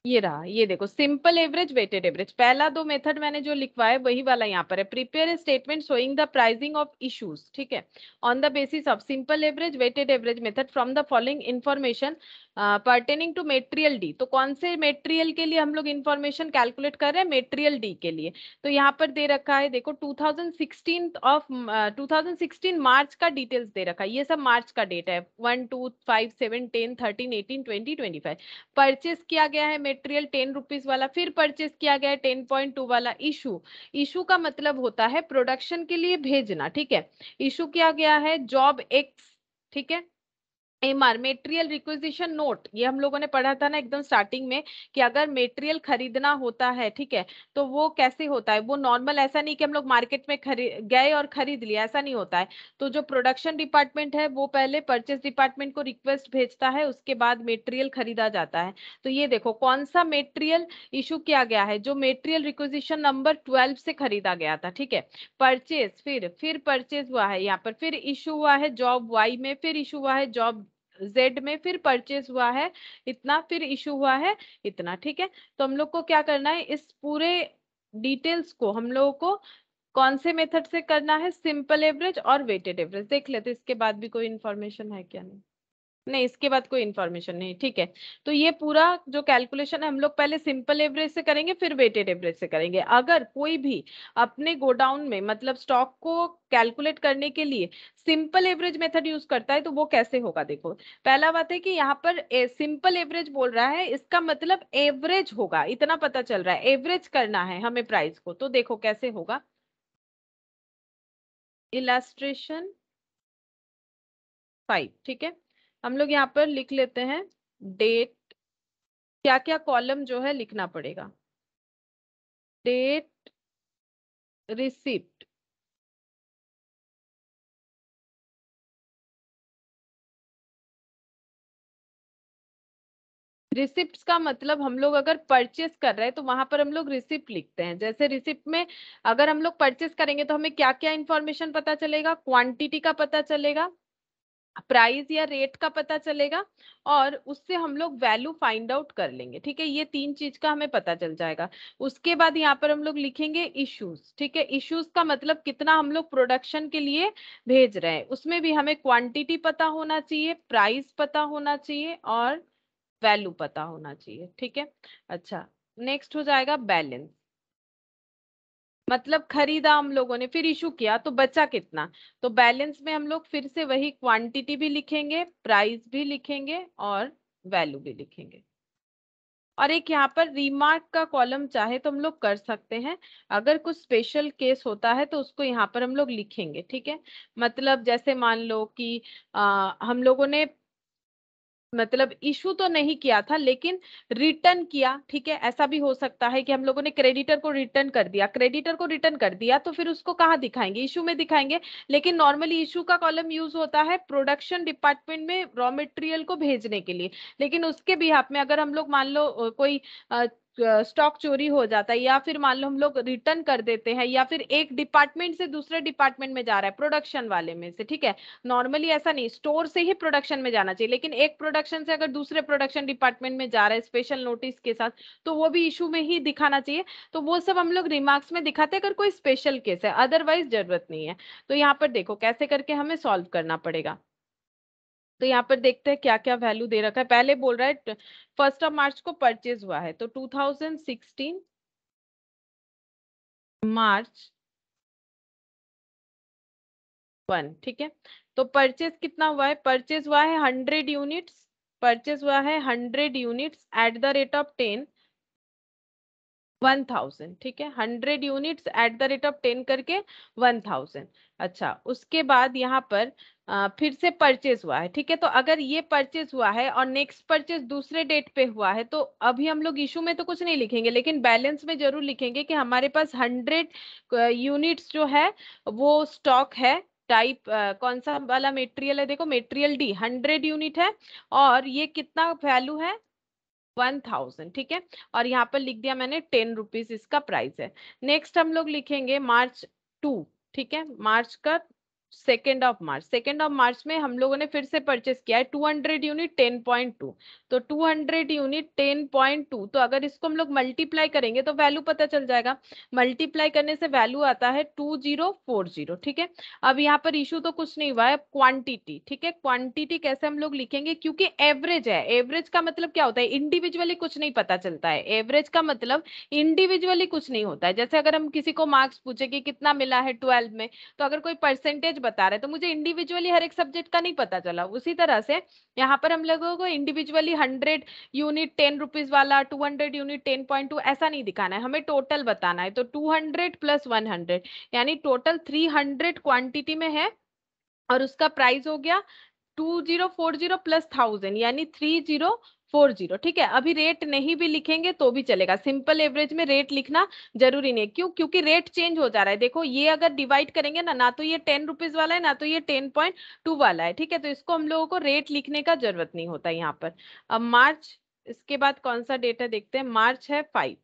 ये रहा ये देखो सिंपल एवरेज वेटेड एवरेज पहला दो मेथड मैंने जो लिखवाया वही वाला यहाँ पर है prepare statement showing the pricing of issues ठीक है on the basis of simple average weighted average method from the following information pertaining to material D तो कौन से मेटेरियल के लिए हम लोग इन्फॉर्मेशन कैलकुलेट कर रहे हैं मेटेरियल डी के लिए तो यहाँ पर दे रखा है देखो टू ऑफ टू मार्च का डिटेल्स दे रखा है ये सब मार्च का डेट है one two five seven ten thirteen eighteen twenty twenty five purchase किया गया है मेटेरियल टेन रुपीज वाला फिर परचेस किया गया टेन पॉइंट टू वाला इशू इशू का मतलब होता है प्रोडक्शन के लिए भेजना ठीक है इशू किया गया है जॉब एक्स ठीक है M R material requisition note ये हम लोगों ने पढ़ा था ना एकदम स्टार्टिंग में कि अगर मेटेरियल खरीदना होता है ठीक है तो वो कैसे होता है वो नॉर्मल ऐसा नहीं कि हम लोग मार्केट में गए और खरीद लिया ऐसा नहीं होता है तो जो प्रोडक्शन डिपार्टमेंट है वो पहले परचेस डिपार्टमेंट को रिक्वेस्ट भेजता है उसके बाद मेटेरियल खरीदा जाता है तो ये देखो कौन सा मेटेरियल इशू किया गया है जो मेटेरियल रिक्विजिशन नंबर ट्वेल्व से खरीदा गया था ठीक है परचेज फिर फिर परचेज हुआ है यहाँ पर फिर इशू हुआ है जॉब वाई में फिर इशू हुआ है जॉब जेड में फिर परचेज हुआ है इतना फिर इशू हुआ है इतना ठीक है तो हम लोग को क्या करना है इस पूरे डिटेल्स को हम लोगों को कौन से मेथड से करना है सिंपल एवरेज और वेटेड एवरेज देख लेते इसके बाद भी कोई इन्फॉर्मेशन है क्या नहीं नहीं इसके बाद कोई इन्फॉर्मेशन नहीं ठीक है तो ये पूरा जो कैलकुलेशन है हम लोग पहले सिंपल एवरेज से करेंगे फिर वेटेड एवरेज से करेंगे अगर कोई भी अपने गोडाउन में मतलब स्टॉक को कैलकुलेट करने के लिए सिंपल एवरेज मेथड यूज करता है तो वो कैसे होगा देखो पहला बात है कि यहाँ पर सिंपल एवरेज बोल रहा है इसका मतलब एवरेज होगा इतना पता चल रहा है एवरेज करना है हमें प्राइस को तो देखो कैसे होगा इलास्ट्रेशन फाइव ठीक है हम लोग यहाँ पर लिख लेते हैं डेट क्या क्या कॉलम जो है लिखना पड़ेगा डेट रिसिप्ट रिसिप्ट का मतलब हम लोग अगर परचेस कर रहे हैं तो वहां पर हम लोग रिसिप्ट लिखते हैं जैसे रिसिप्ट में अगर हम लोग परचेस करेंगे तो हमें क्या क्या इंफॉर्मेशन पता चलेगा क्वांटिटी का पता चलेगा प्राइस या रेट का पता चलेगा और उससे हम लोग वैल्यू फाइंड आउट कर लेंगे ठीक है ये तीन चीज का हमें पता चल जाएगा उसके बाद यहाँ पर हम लोग लिखेंगे इश्यूज ठीक है इश्यूज का मतलब कितना हम लोग प्रोडक्शन के लिए भेज रहे हैं उसमें भी हमें क्वांटिटी पता होना चाहिए प्राइस पता होना चाहिए और वैल्यू पता होना चाहिए ठीक है अच्छा नेक्स्ट हो जाएगा बैलेंस मतलब खरीदा हम लोगों ने फिर इशू किया तो बचा कितना तो बैलेंस में हम लोग फिर से वही क्वांटिटी भी लिखेंगे प्राइस भी लिखेंगे और वैल्यू भी लिखेंगे और एक यहाँ पर रिमार्क का कॉलम चाहे तो हम लोग कर सकते हैं अगर कुछ स्पेशल केस होता है तो उसको यहाँ पर हम लोग लिखेंगे ठीक है मतलब जैसे मान लो कि आ, हम लोगों ने मतलब इशू तो नहीं किया था लेकिन रिटर्न किया ठीक है ऐसा भी हो सकता है कि हम लोगों ने क्रेडिटर को रिटर्न कर दिया क्रेडिटर को रिटर्न कर दिया तो फिर उसको कहाँ दिखाएंगे इशू में दिखाएंगे लेकिन नॉर्मली इशू का कॉलम यूज होता है प्रोडक्शन डिपार्टमेंट में रॉ मटेरियल को भेजने के लिए लेकिन उसके भी हाथ में अगर हम लोग मान लो कोई स्टॉक चोरी हो जाता है या फिर मान लो हम लोग रिटर्न कर देते हैं या फिर एक डिपार्टमेंट से दूसरे डिपार्टमेंट में जा रहा है प्रोडक्शन वाले में से ठीक है नॉर्मली ऐसा नहीं स्टोर से ही प्रोडक्शन में जाना चाहिए लेकिन एक प्रोडक्शन से अगर दूसरे प्रोडक्शन डिपार्टमेंट में जा रहा है स्पेशल नोटिस के साथ तो वो भी इशू में ही दिखाना चाहिए तो वो सब हम लोग रिमार्क्स में दिखाते अगर कोई स्पेशल केस है अदरवाइज जरूरत नहीं है तो यहाँ पर देखो कैसे करके हमें सॉल्व करना पड़ेगा तो यहाँ पर देखते हैं क्या क्या वैल्यू दे रखा है पहले बोल रहा है फर्स्ट ऑफ मार्च को परचेज हुआ है तो 2016 मार्च वन ठीक है तो परचेज कितना हुआ है परचेज हुआ है हंड्रेड यूनिट्स परचेज हुआ है hundred units at the rate of ten one thousand ठीक है hundred units at the rate of ten करके वन थाउजेंड अच्छा उसके बाद यहाँ पर आ, फिर से परचेज हुआ है ठीक है तो अगर ये परचेज हुआ है और नेक्स्ट परचेज दूसरे डेट पे हुआ है तो अभी हम लोग इशू में तो कुछ नहीं लिखेंगे लेकिन बैलेंस में जरूर लिखेंगे कि हमारे पास हंड्रेड यूनिट्स जो है वो स्टॉक है टाइप uh, कौन सा वाला मेटेरियल है देखो मेटेरियल डी हंड्रेड यूनिट है और ये कितना वैल्यू है वन थाउजेंड ठीक है और यहाँ पर लिख दिया मैंने टेन रुपीज इसका प्राइस है नेक्स्ट हम लोग लिखेंगे मार्च टू ठीक है मार्च का second of March second of March में हम लोगों ने फिर से परचेस किया है two hundred unit ten point two तो two hundred unit ten point two तो अगर इसको हम लोग मल्टीप्लाई करेंगे तो वैल्यू पता चल जाएगा मल्टीप्लाई करने से वैल्यू आता है टू जीरो फोर जीरो ठीक है अब यहाँ पर इशू तो कुछ नहीं हुआ है क्वांटिटी ठीक है क्वांटिटी कैसे हम लोग लिखेंगे क्योंकि एवरेज है एवरेज का मतलब क्या होता है इंडिविजुअली कुछ नहीं पता चलता है एवरेज का मतलब इंडिविजुअली कुछ नहीं होता है जैसे अगर हम किसी को मार्क्स पूछे कि कितना मिला है ट्वेल्व में तो अगर कोई परसेंटेज बता रहे तो मुझे इंडिविजुअली हर एक सब्जेक्ट का नहीं पता चला उसी तरह से यहाँ पर हम लोगों को individually hundred unit ten rupees वाला two hundred unit ten point two ऐसा नहीं दिखाना है हमें टोटल बताना है तो two hundred plus one hundred यानी टोटल थ्री हंड्रेड क्वांटिटी में है और उसका प्राइस हो गया two zero four zero plus thousand यानी थ्री जीरो फोर जीरो ठीक है अभी रेट नहीं भी लिखेंगे तो भी चलेगा सिंपल एवरेज में रेट लिखना जरूरी नहीं क्यों क्योंकि रेट चेंज हो जा रहा है देखो ये अगर डिवाइड करेंगे ना ना तो ये टेन रुपीज वाला है ना तो ये टेन पॉइंट टू वाला है ठीक है तो इसको हम लोगों को रेट लिखने का जरूरत नहीं होता यहाँ पर अब मार्च इसके बाद कौन सा डेट है देखते हैं मार्च है फाइव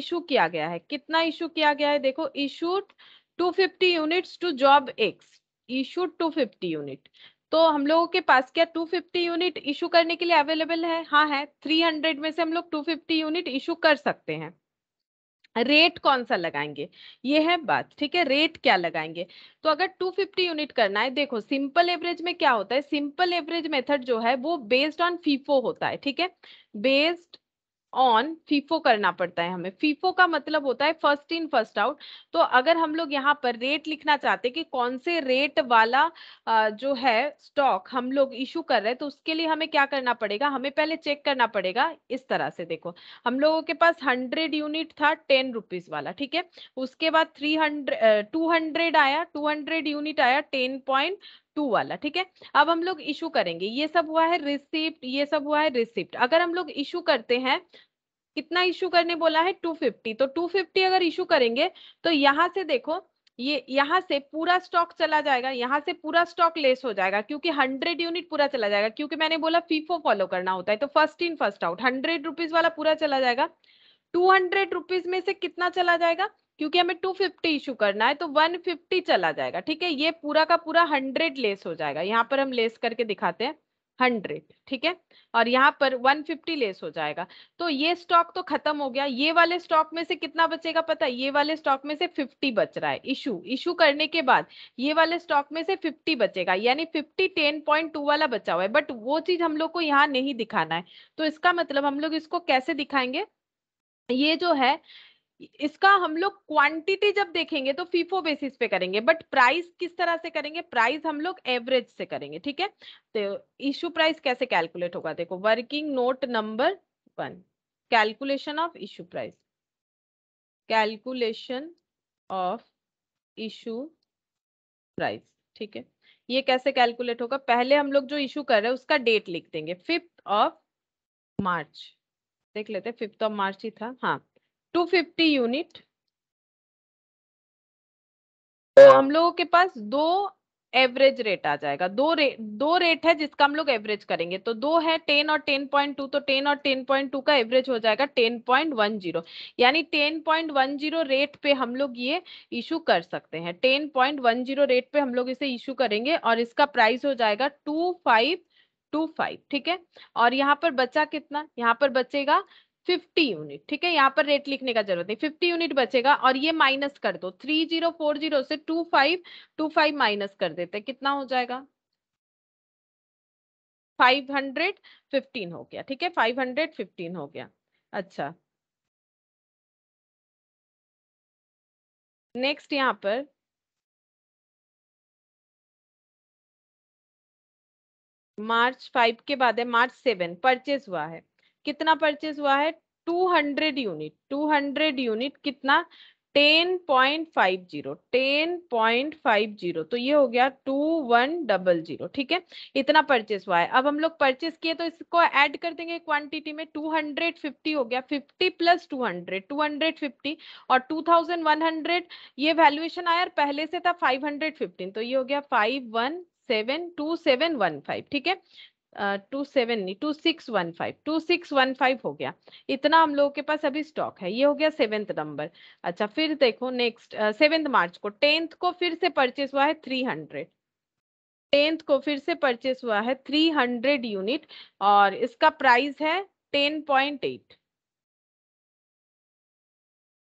इशू किया गया है कितना इशू किया गया है देखो issue two units to job X issue two unit तो हम लोगों के पास क्या 250 यूनिट इशू करने के लिए अवेलेबल है हाँ है 300 में से हम लोग 250 यूनिट इशू कर सकते हैं रेट कौन सा लगाएंगे ये है बात ठीक है रेट क्या लगाएंगे तो अगर 250 यूनिट करना है देखो सिंपल एवरेज में क्या होता है सिंपल एवरेज मेथड जो है वो बेस्ड ऑन फीफो होता है ठीक है बेस्ड ऑन फीफो करना पड़ता है हमें फीफो का मतलब होता है फर्स्ट इन फर्स्ट आउट तो अगर हम लोग यहाँ पर रेट लिखना चाहते कि कौन से रेट वाला जो है स्टॉक हम लोग इशू कर रहे हैं तो उसके लिए हमें क्या करना पड़ेगा हमें पहले चेक करना पड़ेगा इस तरह से देखो हम लोगों के पास हंड्रेड यूनिट था टेन रुपीज वाला ठीक है उसके बाद थ्री हंड्रेड टू हंड्रेड आया टू हंड्रेड यूनिट आया टेन पॉइंट टू वाला ठीक है अब हम लोग इशू करेंगे ये सब हुआ है रिसिप्ट ये सब हुआ है रिसिप्ट अगर हम लोग इशू करते हैं कितना इशू करने बोला है 250 तो 250 अगर इशू करेंगे तो यहाँ से देखो ये यहाँ से पूरा स्टॉक चला जाएगा यहाँ से पूरा स्टॉक लेस हो जाएगा क्योंकि हंड्रेड यूनिट पूरा चला जाएगा क्योंकि मैंने बोला फीफो फॉलो करना होता है तो first in first out hundred rupees वाला पूरा चला जाएगा टू हंड्रेड रुपीज में से कितना चला जाएगा क्योंकि हमें 250 इशू करना है तो 150 चला जाएगा ठीक है ये पूरा का पूरा 100 लेस हो जाएगा यहाँ पर हम लेस करके दिखाते हैं हंड्रेड ठीक है और यहाँ पर 150 लेस हो जाएगा तो ये स्टॉक तो खत्म हो गया ये वाले स्टॉक में से कितना बचेगा पता है ये वाले स्टॉक में से 50 बच रहा है इशू इशू करने के बाद ये वाले स्टॉक में से 50 बचेगा यानी 50 10.2 वाला बचा हुआ है बट वो चीज हम लोग को यहाँ नहीं दिखाना है तो इसका मतलब हम लोग इसको कैसे दिखाएंगे ये जो है इसका हम लोग क्वांटिटी जब देखेंगे तो फीफो बेसिस पे करेंगे बट प्राइस किस तरह से करेंगे प्राइस हम लोग एवरेज से करेंगे ठीक है तो इश्यू प्राइस कैसे कैलकुलेट होगा देखो working note number one calculation of issue price calculation of issue price ठीक है ये कैसे कैलकुलेट होगा पहले हम लोग जो इशू कर रहे हैं उसका डेट लिख देंगे फिफ्थ ऑफ मार्च देख लेते फिफ्थ ऑफ मार्च ही था हाँ 250 यूनिट तो हम लोगों के पास दो एवरेज रेट आ जाएगा दो रेट दो रेट है जिसका हम लोग एवरेज करेंगे तो दो है टेन और टेन पॉइंट टू तो टेन और टेन पॉइंट टू का एवरेज हो जाएगा टेन पॉइंट वन जीरो यानी ten point one zero rate पे हम लोग ये इशू कर सकते हैं ten point one zero rate पे हम लोग इसे इशू करेंगे और इसका प्राइस हो जाएगा टू फाइव टू फाइव ठीक है और यहाँ पर बचा कितना यहाँ पर बचेगा फिफ्टी यूनिट ठीक है यहाँ पर रेट लिखने का जरूरत नहीं फिफ्टी यूनिट बचेगा और ये माइनस कर दो थ्री जीरो फोर जीरो से two five two five minus कर देते कितना हो जाएगा फाइव हंड्रेड फिफ्टीन हो गया ठीक है फाइव हंड्रेड फिफ्टीन हो गया अच्छा नेक्स्ट यहाँ पर मार्च फाइव के बाद है मार्च सेवन परचेज हुआ है कितना परचेज हुआ है 200 यूनिट 200 यूनिट कितना 10.50 10.50 तो ये हो गया टू वन डबल जीरो ठीक है इतना परचेस हुआ है अब हम लोग परचेस किए तो इसको ऐड कर देंगे क्वांटिटी में 250 हो गया 50 प्लस 200 250 और 2100 ये वैल्यूएशन आया और पहले से था 515 तो ये हो गया 51 seven two seven one five ठीक है टू सेवन नहीं two six one five two six one five हो गया इतना हम लोगों के पास अभी स्टॉक है ये हो गया सेवेंथ नंबर अच्छा फिर देखो नेक्स्ट सेवेंथ मार्च को टेंथ को फिर से परचेस हुआ है थ्री हंड्रेड टेंथ को फिर से परचेस हुआ है थ्री हंड्रेड यूनिट और इसका प्राइस है ten point eight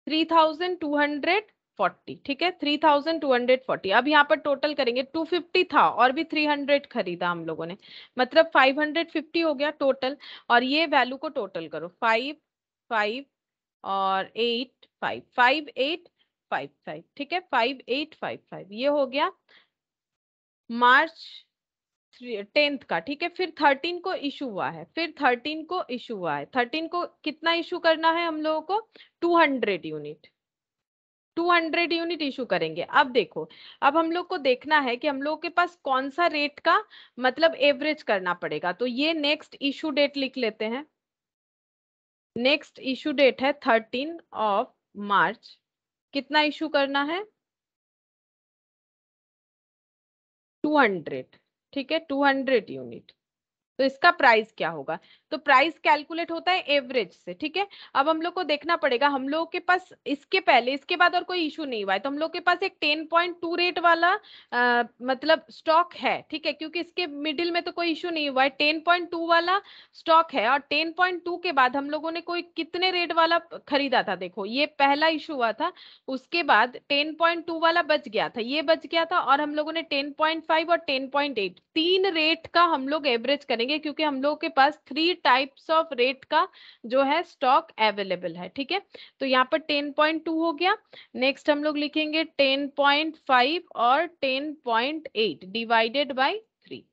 three thousand two hundred 240 ठीक है three thousand two hundred forty अब यहाँ पर टोटल करेंगे टू फिफ्टी था और भी थ्री हंड्रेड खरीदा हम लोगों ने मतलब फाइव हंड्रेड फिफ्टी हो गया टोटल और ये वैल्यू को टोटल करो फाइव फाइव और eight five five eight five five ठीक है फाइव एट फाइव फाइव ये हो गया मार्च टेंथ का ठीक है फिर थर्टीन को इशू हुआ है फिर थर्टीन को इशू हुआ है थर्टीन को कितना इशू करना है हम लोगों को two hundred unit 200 unit issue करेंगे अब देखो अब हम लोग को देखना है कि हम लोग के पास कौन सा रेट का मतलब एवरेज करना पड़ेगा तो ये नेक्स्ट इशू डेट लिख लेते हैं नेक्स्ट इशू डेट है थर्टीन ऑफ मार्च कितना इशू करना है 200 ठीक है 200 यूनिट तो इसका प्राइस क्या होगा तो प्राइस कैलकुलेट होता है एवरेज से ठीक है अब हम लोग को देखना पड़ेगा हम लोगों के पास इसके पहले इसके बाद और कोई इशू नहीं हुआ है तो हम लोग के पास एक टेन पॉइंट टू रेट वाला आ, मतलब स्टॉक है ठीक है क्योंकि इसके मिडिल में तो कोई इशू नहीं हुआ है टेन पॉइंट टू वाला स्टॉक है और टेन पॉइंट टू के बाद हम लोगों ने कोई कितने रेट वाला खरीदा था देखो ये पहला इशू हुआ था उसके बाद टेन पॉइंट टू वाला बच गया था ये बच गया था और हम लोगों ने टेन पॉइंट फाइव और टेन पॉइंट एट तीन रेट का हम लोग एवरेज करेंगे क्योंकि हम लोगों के पास थ्री टाइप्स ऑफ रेट का जो है स्टॉक अवेलेबल है ठीक है तो यहाँ पर टेन पॉइंट टू हो गया नेक्स्ट हम लोग लिखेंगे टेन पॉइंट फाइव और ten point eight divided by three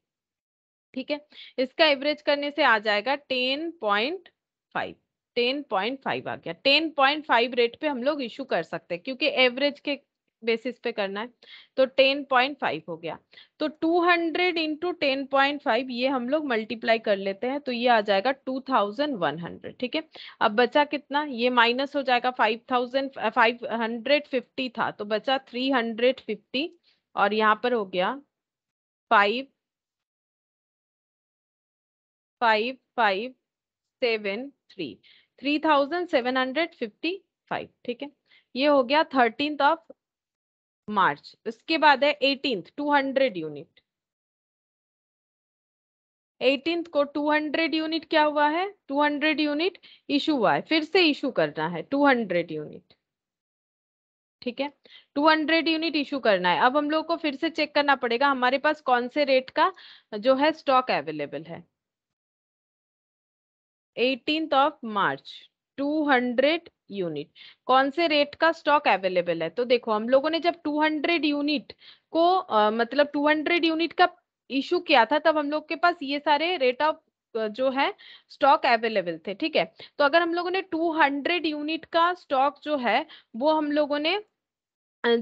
ठीक है इसका एवरेज करने से आ जाएगा टेन पॉइंट फाइव टेन आ गया 10.5 रेट पे हम लोग इशू कर सकते हैं क्योंकि एवरेज के बेसिस पे करना है तो 10.5 हो गया तो 200 हंड्रेड इंटू टेन ये हम लोग मल्टीप्लाई कर लेते हैं तो ये आ जाएगा 2100 ठीक है अब बचा कितना ये माइनस हो जाएगा 5000 550 था तो बचा 350 और यहाँ पर हो गया five five five seven three three thousand seven hundred fifty five ठीक है ये हो गया थर्टींथ ऑफ मार्च उसके बाद है eighteen two hundred unit eighteen को 200 यूनिट क्या हुआ है 200 यूनिट इशू हुआ है फिर से इशू करना है 200 यूनिट ठीक है 200 यूनिट इशू करना है अब हम लोगों को फिर से चेक करना पड़ेगा हमारे पास कौन से रेट का जो है स्टॉक अवेलेबल है एटीन ऑफ मार्च 200 यूनिट कौन से रेट का स्टॉक अवेलेबल है तो देखो हम लोगों ने जब 200 यूनिट को आ, मतलब 200 यूनिट का इशू किया था तब हम लोग के पास ये सारे रेट ऑफ जो है स्टॉक अवेलेबल थे ठीक है तो अगर हम लोगों ने 200 यूनिट का स्टॉक जो है वो हम लोगों ने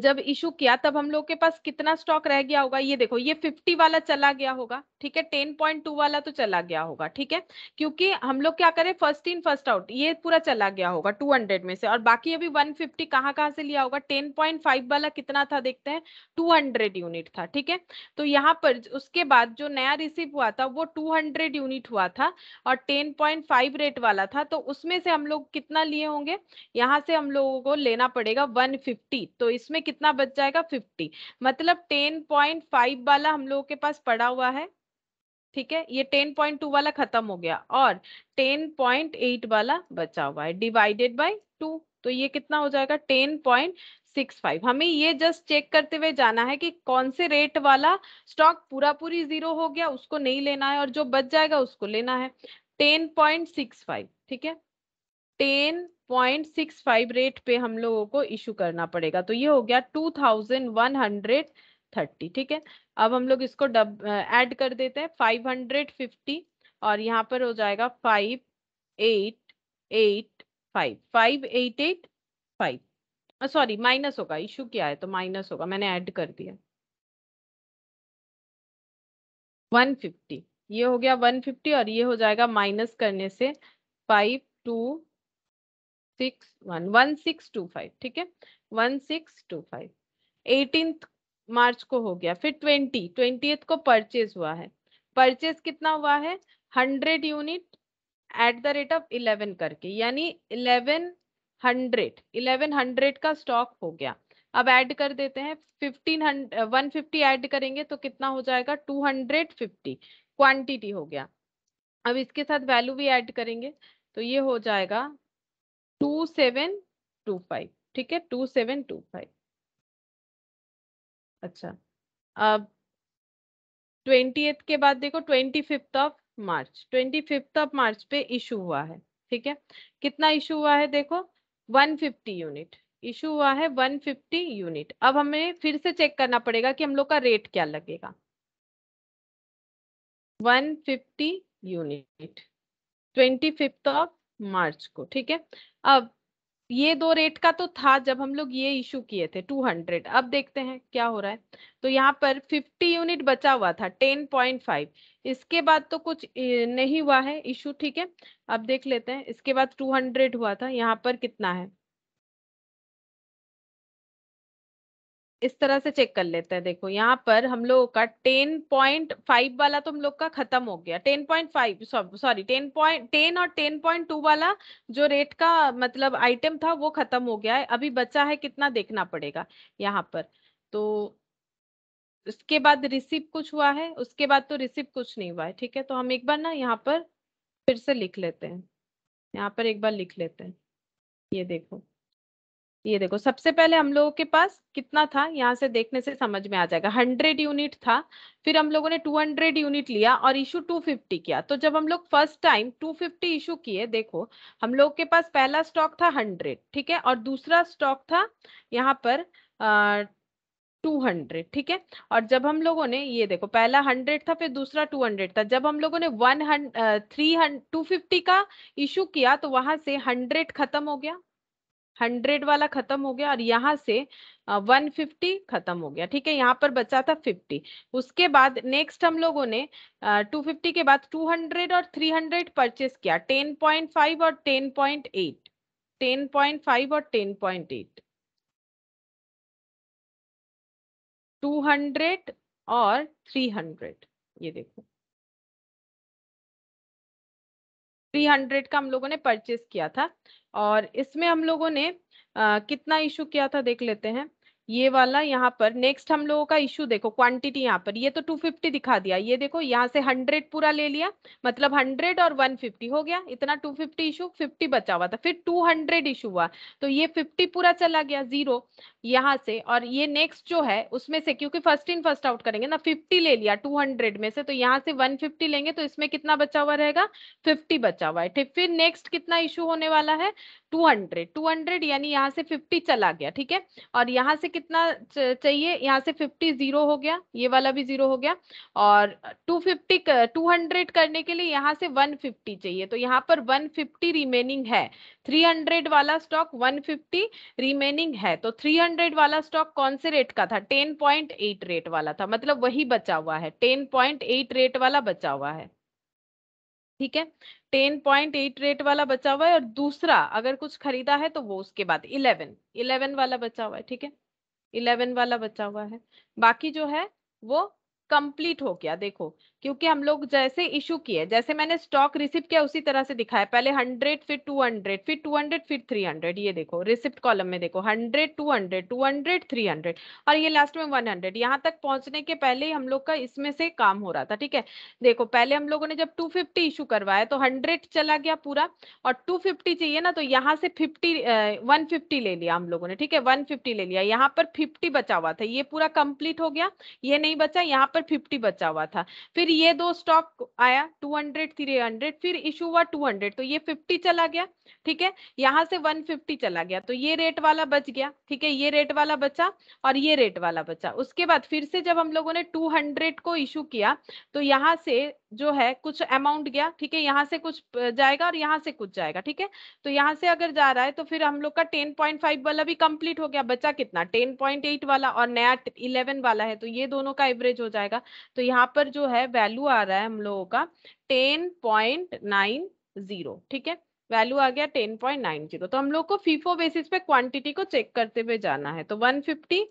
जब इशू किया तब हम लोग के पास कितना स्टॉक रह गया होगा ये देखो ये 50 वाला चला गया होगा ठीक है टेन पॉइंट टू वाला तो चला गया होगा ठीक है क्योंकि हम लोग क्या करें फर्स्ट इन फर्स्ट आउट ये पूरा चला गया होगा टू हंड्रेड में से और बाकी अभी वन फिफ्टी कहाँ कहाँ से लिया होगा टेन पॉइंट फाइव वाला कितना था देखते हैं टू हंड्रेड यूनिट था ठीक है तो यहाँ पर उसके बाद जो नया रिसीव हुआ था वो टू हंड्रेड यूनिट हुआ था और टेन पॉइंट फाइव रेट वाला था तो उसमें से हम लोग कितना लिए होंगे यहाँ से हम लोगों को लेना पड़ेगा वन फिफ्टी तो इसमें कितना बच जाएगा फिफ्टी मतलब टेन पॉइंट फाइव वाला हम लोगों के पास पड़ा हुआ है ठीक है ये 10.2 वाला खत्म हो गया और 10.8 वाला बचा हुआ है डिवाइडेड बाय टू तो ये कितना हो जाएगा 10.65 हमें ये जस्ट चेक करते हुए जाना है कि कौन से रेट वाला स्टॉक पूरा पूरी जीरो हो गया उसको नहीं लेना है और जो बच जाएगा उसको लेना है 10.65 ठीक है 10.65 रेट पे हम लोगों को इश्यू करना पड़ेगा तो ये हो गया 2100 थर्टी ठीक है अब हम लोग इसको डब एड कर देते हैं फाइव हंड्रेड फिफ्टी और यहाँ पर हो जाएगा five eight eight five five eight eight five sorry minus होगा इशू क्या है तो माइनस होगा मैंने ऐड कर दिया 150 ये हो गया 150 और ये हो जाएगा माइनस करने से five two six one one six two five ठीक है one six two five eighteen March को हो गया फिर ट्वेंटी ट्वेंटी को परचेज हुआ है परचेज कितना हुआ है hundred unit at the rate of eleven करके यानी इलेवन हंड्रेड इलेवन हंड्रेड का स्टॉक हो गया अब ऐड कर देते हैं fifteen hundred one fifty add करेंगे तो कितना हो जाएगा टू हंड्रेड फिफ्टी क्वान्टिटी हो गया अब इसके साथ वैल्यू भी ऐड करेंगे तो ये हो जाएगा टू सेवन टू फाइव ठीक है टू सेवन टू फाइव अच्छा अब ट्वेंटी के बाद देखो twenty fifth of March twenty fifth of March पे इशू हुआ है ठीक है कितना इशू हुआ है देखो 150 यूनिट इशू हुआ है 150 यूनिट अब हमें फिर से चेक करना पड़ेगा कि हम लोग का रेट क्या लगेगा 150 unit twenty fifth of March को ठीक है अब ये दो रेट का तो था जब हम लोग ये इशू किए थे 200 अब देखते हैं क्या हो रहा है तो यहाँ पर 50 यूनिट बचा हुआ था 10.5 इसके बाद तो कुछ नहीं हुआ है इशू ठीक है अब देख लेते हैं इसके बाद 200 हुआ था यहाँ पर कितना है इस तरह से चेक कर लेते हैं देखो यहाँ पर हम लोगों का टेन पॉइंट फाइव वाला तो हम लोग का खत्म हो गया ten point five sorry ten point ten और टेन पॉइंट टू वाला जो रेट का मतलब आइटम था वो खत्म हो गया है अभी बचा है कितना देखना पड़ेगा यहाँ पर तो उसके बाद रिसीव कुछ हुआ है उसके बाद तो रिसीव कुछ नहीं हुआ है ठीक है तो हम एक बार ना यहाँ पर फिर से लिख लेते हैं यहाँ पर एक बार लिख लेते हैं ये देखो ये देखो सबसे पहले हम लोगों के पास कितना था यहाँ से देखने से समझ में आ जाएगा हंड्रेड यूनिट था फिर हम लोगों ने टू हंड्रेड यूनिट लिया और इशू टू फिफ्टी किया तो जब हम लोग first time two fifty issue किए देखो हम लोग के पास पहला स्टॉक था हंड्रेड ठीक है और दूसरा स्टॉक था यहाँ पर आ, 200 ठीक है और जब हम लोगों ने ये देखो पहला 100 था फिर दूसरा 200 था जब हम लोगों ने 100 300 250 का इशू किया तो वहां से 100 खत्म हो गया हंड्रेड वाला खत्म हो गया और यहाँ से वन फिफ्टी खत्म हो गया ठीक है यहाँ पर बचा था फिफ्टी उसके बाद नेक्स्ट हम लोगों ने टू फिफ्टी के बाद टू हंड्रेड और थ्री हंड्रेड परचेस किया टेन पॉइंट फाइव और ten point eight ten point five और ten point eight two hundred और थ्री हंड्रेड ये देखो थ्री हंड्रेड का हम लोगों ने परचेस किया था और इसमें हम लोगों ने आ, कितना इशू किया था देख लेते हैं ये वाला यहाँ पर नेक्स्ट हम लोगों का इश्यू देखो क्वांटिटी यहाँ पर ये तो 250 दिखा दिया ये देखो यहाँ से 100 पूरा ले लिया मतलब 100 और 150 हो गया इतना 250 इशू फिफ्टी बचा हुआ था फिर 200 इशू हुआ तो ये 50 पूरा चला गया जीरो यहाँ से और ये नेक्स्ट जो है उसमें से क्योंकि फर्स्ट इन फर्स्ट आउट करेंगे ना फिफ्टी ले लिया टू में से तो यहाँ से वन लेंगे तो इसमें कितना बचा हुआ रहेगा फिफ्टी बचा हुआ है फिर नेक्स्ट कितना इशू होने वाला है 200 200 यानी यहाँ से 50 चला गया ठीक है और यहाँ से कितना चाहिए यहाँ से 50 जीरो हो गया ये वाला भी जीरो हो गया और 250 200 करने के लिए यहाँ से 150 चाहिए तो यहाँ पर 150 रिमेनिंग है 300 वाला स्टॉक 150 रिमेनिंग है तो 300 वाला स्टॉक कौन से रेट का था 10.8 रेट वाला था मतलब वही बचा हुआ है 10.8 रेट वाला बचा हुआ है ठीक है टेन पॉइंट एट रेट वाला बचा हुआ है और दूसरा अगर कुछ खरीदा है तो वो उसके बाद इलेवन इलेवन वाला बचा हुआ है ठीक है इलेवन वाला बचा हुआ है बाकी जो है वो कंप्लीट हो गया देखो क्योंकि हम लोग जैसे इशू किए जैसे मैंने स्टॉक रिसिप्ट किया उसी तरह से दिखाया पहले 100 फिर 200 फिर 200 फिर 300 ये देखो रिसिप्ट कॉलम में देखो 100 200 200 300 और ये लास्ट में 100 हंड्रेड यहाँ तक पहुंचने के पहले ही हम लोग का इसमें से काम हो रहा था ठीक है देखो पहले हम लोगों ने जब टू फिफ्टी इशू करवाया तो हंड्रेड चला गया पूरा और टू चाहिए ना तो यहाँ से फिफ्टी वन ले लिया हम लोगों ने ठीक है वन ले लिया यहाँ पर फिफ्टी बचा हुआ था ये पूरा कंप्लीट हो गया ये नहीं बचा यहाँ पर फिफ्टी बचा हुआ था फिर ये दो स्टॉक आया 200 300 फिर इशू हुआ 200 तो ये 50 चला गया ठीक है यहाँ से 150 चला गया तो ये रेट वाला बच गया ठीक है ये रेट वाला बचा और ये रेट वाला बचा उसके बाद फिर से जब हम लोगों ने 200 को इशू किया तो यहाँ से जो है कुछ अमाउंट गया ठीक है यहाँ से कुछ जाएगा और यहाँ से कुछ जाएगा ठीक है तो यहाँ से अगर जा रहा है तो फिर हम लोग का 10.5 वाला भी कंप्लीट हो गया बचा कितना 10.8 वाला और नया 11 वाला है तो ये दोनों का एवरेज हो जाएगा तो यहाँ पर जो है वैल्यू आ रहा है हम लोगों का टेन पॉइंट नाइन जीरो ठीक है वैल्यू आ गया टेन पॉइंट नाइन जीरो तो हम लोग को फीफो बेसिस पे क्वांटिटी को चेक करते हुए जाना है तो one fifty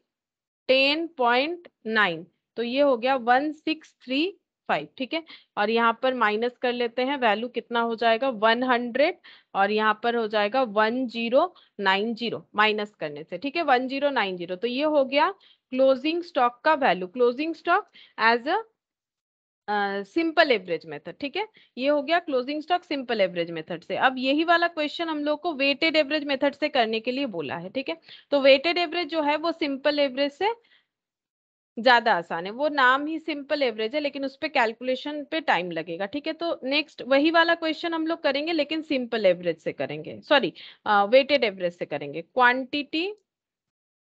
ten point nine तो ये हो गया वन सिक्स थ्री फाइव ठीक है और यहाँ पर माइनस कर लेते हैं वैल्यू कितना हो जाएगा वन हंड्रेड और यहाँ पर हो जाएगा one zero nine zero minus करने से ठीक है वन जीरो नाइन जीरो तो ये हो गया क्लोजिंग स्टॉक का value closing stock as a simple average method ठीक है ये हो गया closing stock simple average method से अब यही वाला क्वेश्चन हम लोग को वेटेड एवरेज मेथड से करने के लिए बोला है ठीक है तो वेटेड एवरेज जो है वो सिंपल एवरेज से ज्यादा आसान है वो नाम ही सिंपल एवरेज है लेकिन उस पर कैलकुलेशन पे टाइम लगेगा ठीक है तो नेक्स्ट वही वाला क्वेश्चन हम लोग करेंगे लेकिन सिंपल एवरेज से करेंगे सॉरी वेटेड एवरेज से करेंगे क्वांटिटी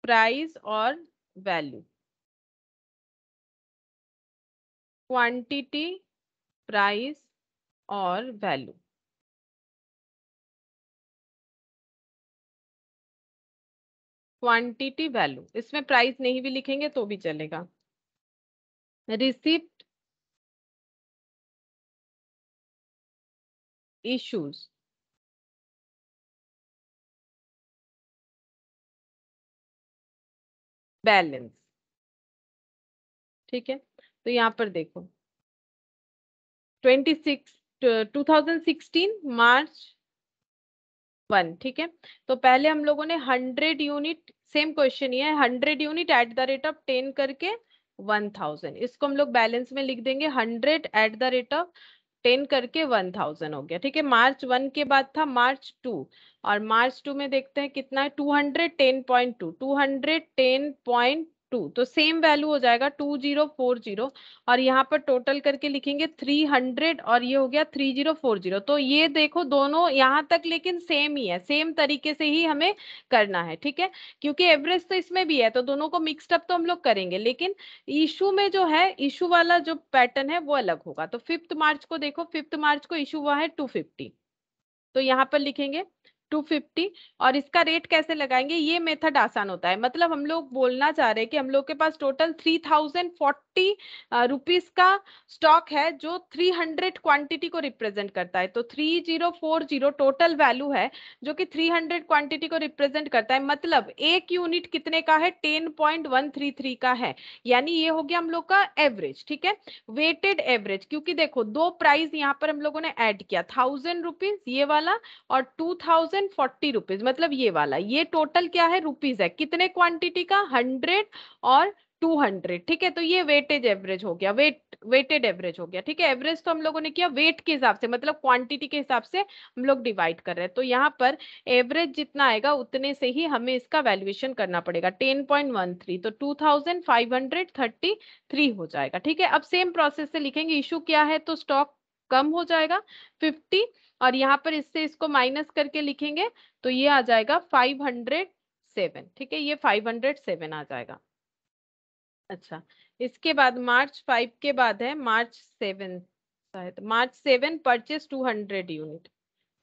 प्राइस और वैल्यू क्वांटिटी प्राइस और वैल्यू क्वांटिटी वैल्यू इसमें प्राइस नहीं भी लिखेंगे तो भी चलेगा रिसिप्ट इश्यूज बैलेंस ठीक है तो यहाँ पर देखो 26 2016 मार्च वन ठीक है तो पहले हम लोगों ने 100 यूनिट सेम क्वेश्चन ये है 100 unit at the rate of 10 करके 1000 इसको हम लोग बैलेंस में लिख देंगे 100 एट द रेट ऑफ 10 करके 1000 हो गया ठीक है मार्च वन के बाद था मार्च टू और मार्च टू में देखते हैं कितना है 210.2 210.2 टू तो सेम वैल्यू हो जाएगा टू जीरो फोर जीरो और यहाँ पर टोटल करके लिखेंगे थ्री हंड्रेड और ये हो गया थ्री जीरो फोर जीरो तो ये देखो दोनों यहाँ तक लेकिन सेम ही है सेम तरीके से ही हमें करना है ठीक है क्योंकि एवरेज तो इसमें भी है तो दोनों को मिक्सडअप तो हम लोग करेंगे लेकिन इशू में जो है इशू वाला जो पैटर्न है वो अलग होगा तो फिफ्थ मार्च को देखो फिफ्थ मार्च को इशू हुआ है टू फिफ्टी तो यहाँ पर लिखेंगे 250 और इसका रेट कैसे लगाएंगे ये मेथड आसान होता है मतलब हम लोग बोलना चाह रहे हैं कि हम लोग के पास टोटल 3040 रुपीस का स्टॉक है जो 300 क्वांटिटी को रिप्रेजेंट करता है तो 3040 टोटल वैल्यू है जो कि 300 क्वांटिटी को रिप्रेजेंट करता है मतलब एक यूनिट कितने का है थ्री का है यानी ये हो गया हम लोग का एवरेज ठीक है वेटेड एवरेज क्योंकि देखो दो प्राइस यहाँ पर हम लोगों ने एड किया थाउजेंड रुपीज ये वाला और two thousand and forty rupees मतलब ये वाला ये टोटल क्या है रुपीज है कितने क्वांटिटी का हंड्रेड और टू हंड्रेड ठीक है तो ये वेटेज एवरेज हो गया वेट वेटेड एवरेज हो गया ठीक है एवरेज तो हम लोगों ने किया वेट के हिसाब से मतलब क्वांटिटी के हिसाब से हम लोग डिवाइड कर रहे हैं तो यहाँ पर एवरेज जितना आएगा उतने से ही हमें इसका वैल्यूएशन करना पड़ेगा टेन पॉइंट वन थ्री तो two thousand five hundred thirty three हो जाएगा ठीक है अब सेम प्रोसेस से लिखेंगे इशू क्या है तो स्टॉक कम हो जाएगा फिफ्टी और यहाँ पर इससे इसको माइनस करके लिखेंगे तो ये आ जाएगा फाइव हंड्रेड सेवन ठीक है ये फाइव हंड्रेड सेवन आ जाएगा अच्छा इसके बाद मार्च फाइव के बाद है मार्च सेवन शायद March seven purchase two hundred unit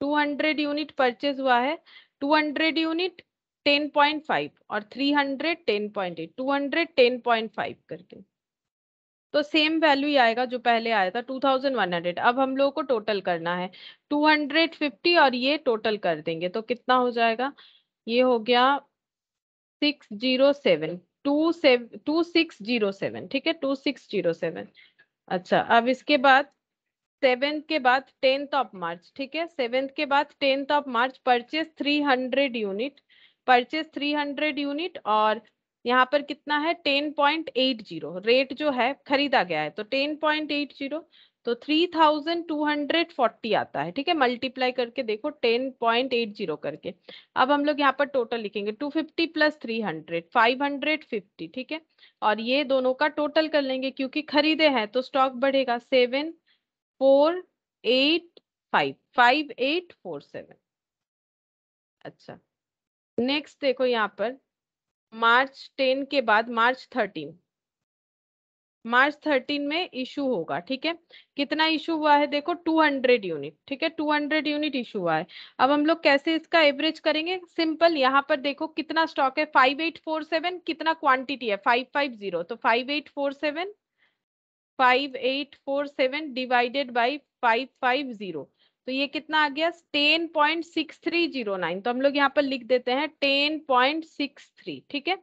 two hundred unit purchase हुआ है two hundred unit ten point five और three hundred ten point eight two hundred ten point five करके तो सेम वैल्यू ही आएगा जो पहले आया था 2100 अब हम लोगों को टोटल करना है 250 और ये टोटल कर देंगे तो कितना हो जाएगा ये हो गया 607 सेवन ठीक है 2607 अच्छा अब इसके बाद सेवेंथ के बाद टेंथ ऑफ मार्च ठीक है सेवेंथ के बाद tenth of March purchase 300 unit purchase 300 unit और यहाँ पर कितना है ten point eight zero rate जो है खरीदा गया है तो टेन पॉइंट एट जीरो तो three thousand two hundred forty आता है ठीक है मल्टीप्लाई करके देखो टेन पॉइंट एट जीरो करके अब हम लोग यहाँ पर टोटल लिखेंगे two fifty plus three hundred five hundred fifty ठीक है और ये दोनों का टोटल कर लेंगे क्योंकि खरीदे हैं तो स्टॉक बढ़ेगा seven four eight five five eight four seven अच्छा नेक्स्ट देखो यहाँ पर मार्च टेन के बाद मार्च थर्टीन मार्च थर्टीन में इशू होगा ठीक है कितना इशू हुआ है देखो 200 यूनिट ठीक है 200 यूनिट इशू हुआ है अब हम लोग कैसे इसका एवरेज करेंगे सिंपल यहाँ पर देखो कितना स्टॉक है 5847 कितना क्वांटिटी है 550 तो 5847 5847 डिवाइडेड बाय 550 तो ये कितना आ गया ten point six three zero nine तो हम लोग यहाँ पर लिख देते हैं टेन पॉइंट सिक्स थ्री ठीक है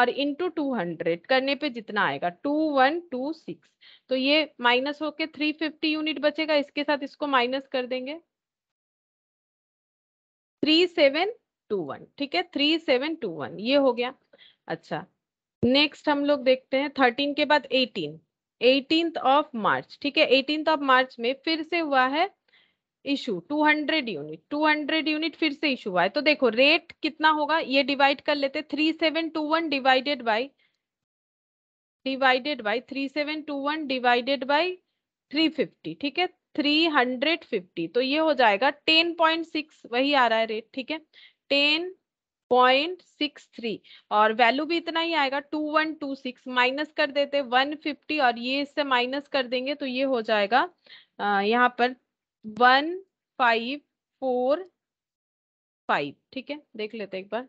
और इंटू टू हंड्रेड करने पे जितना आएगा टू वन टू सिक्स तो ये माइनस होके थ्री फिफ्टी यूनिट बचेगा इसके साथ इसको माइनस कर देंगे थ्री सेवन टू वन ठीक है थ्री सेवन टू वन ये हो गया अच्छा नेक्स्ट हम लोग देखते हैं थर्टीन के बाद एटीन एटीन ऑफ मार्च ठीक है एटीन ऑफ मार्च में फिर से हुआ है issue two hundred unit two hundred unit फिर से इशू हुआ है तो देखो रेट कितना होगा ये डिवाइड कर लेते three seven two one divided by divided by three seven two one divided by three fifty ठीक है थ्री हंड्रेड फिफ्टी तो ये हो जाएगा टेन पॉइंट सिक्स वही आ रहा है रेट ठीक है टेन पॉइंट सिक्स थ्री और वैल्यू भी इतना ही आएगा two one two six minus कर देते वन फिफ्टी और ये इससे माइनस कर देंगे तो ये हो जाएगा यहाँ पर वन फाइव फोर फाइव ठीक है देख लेते एक बार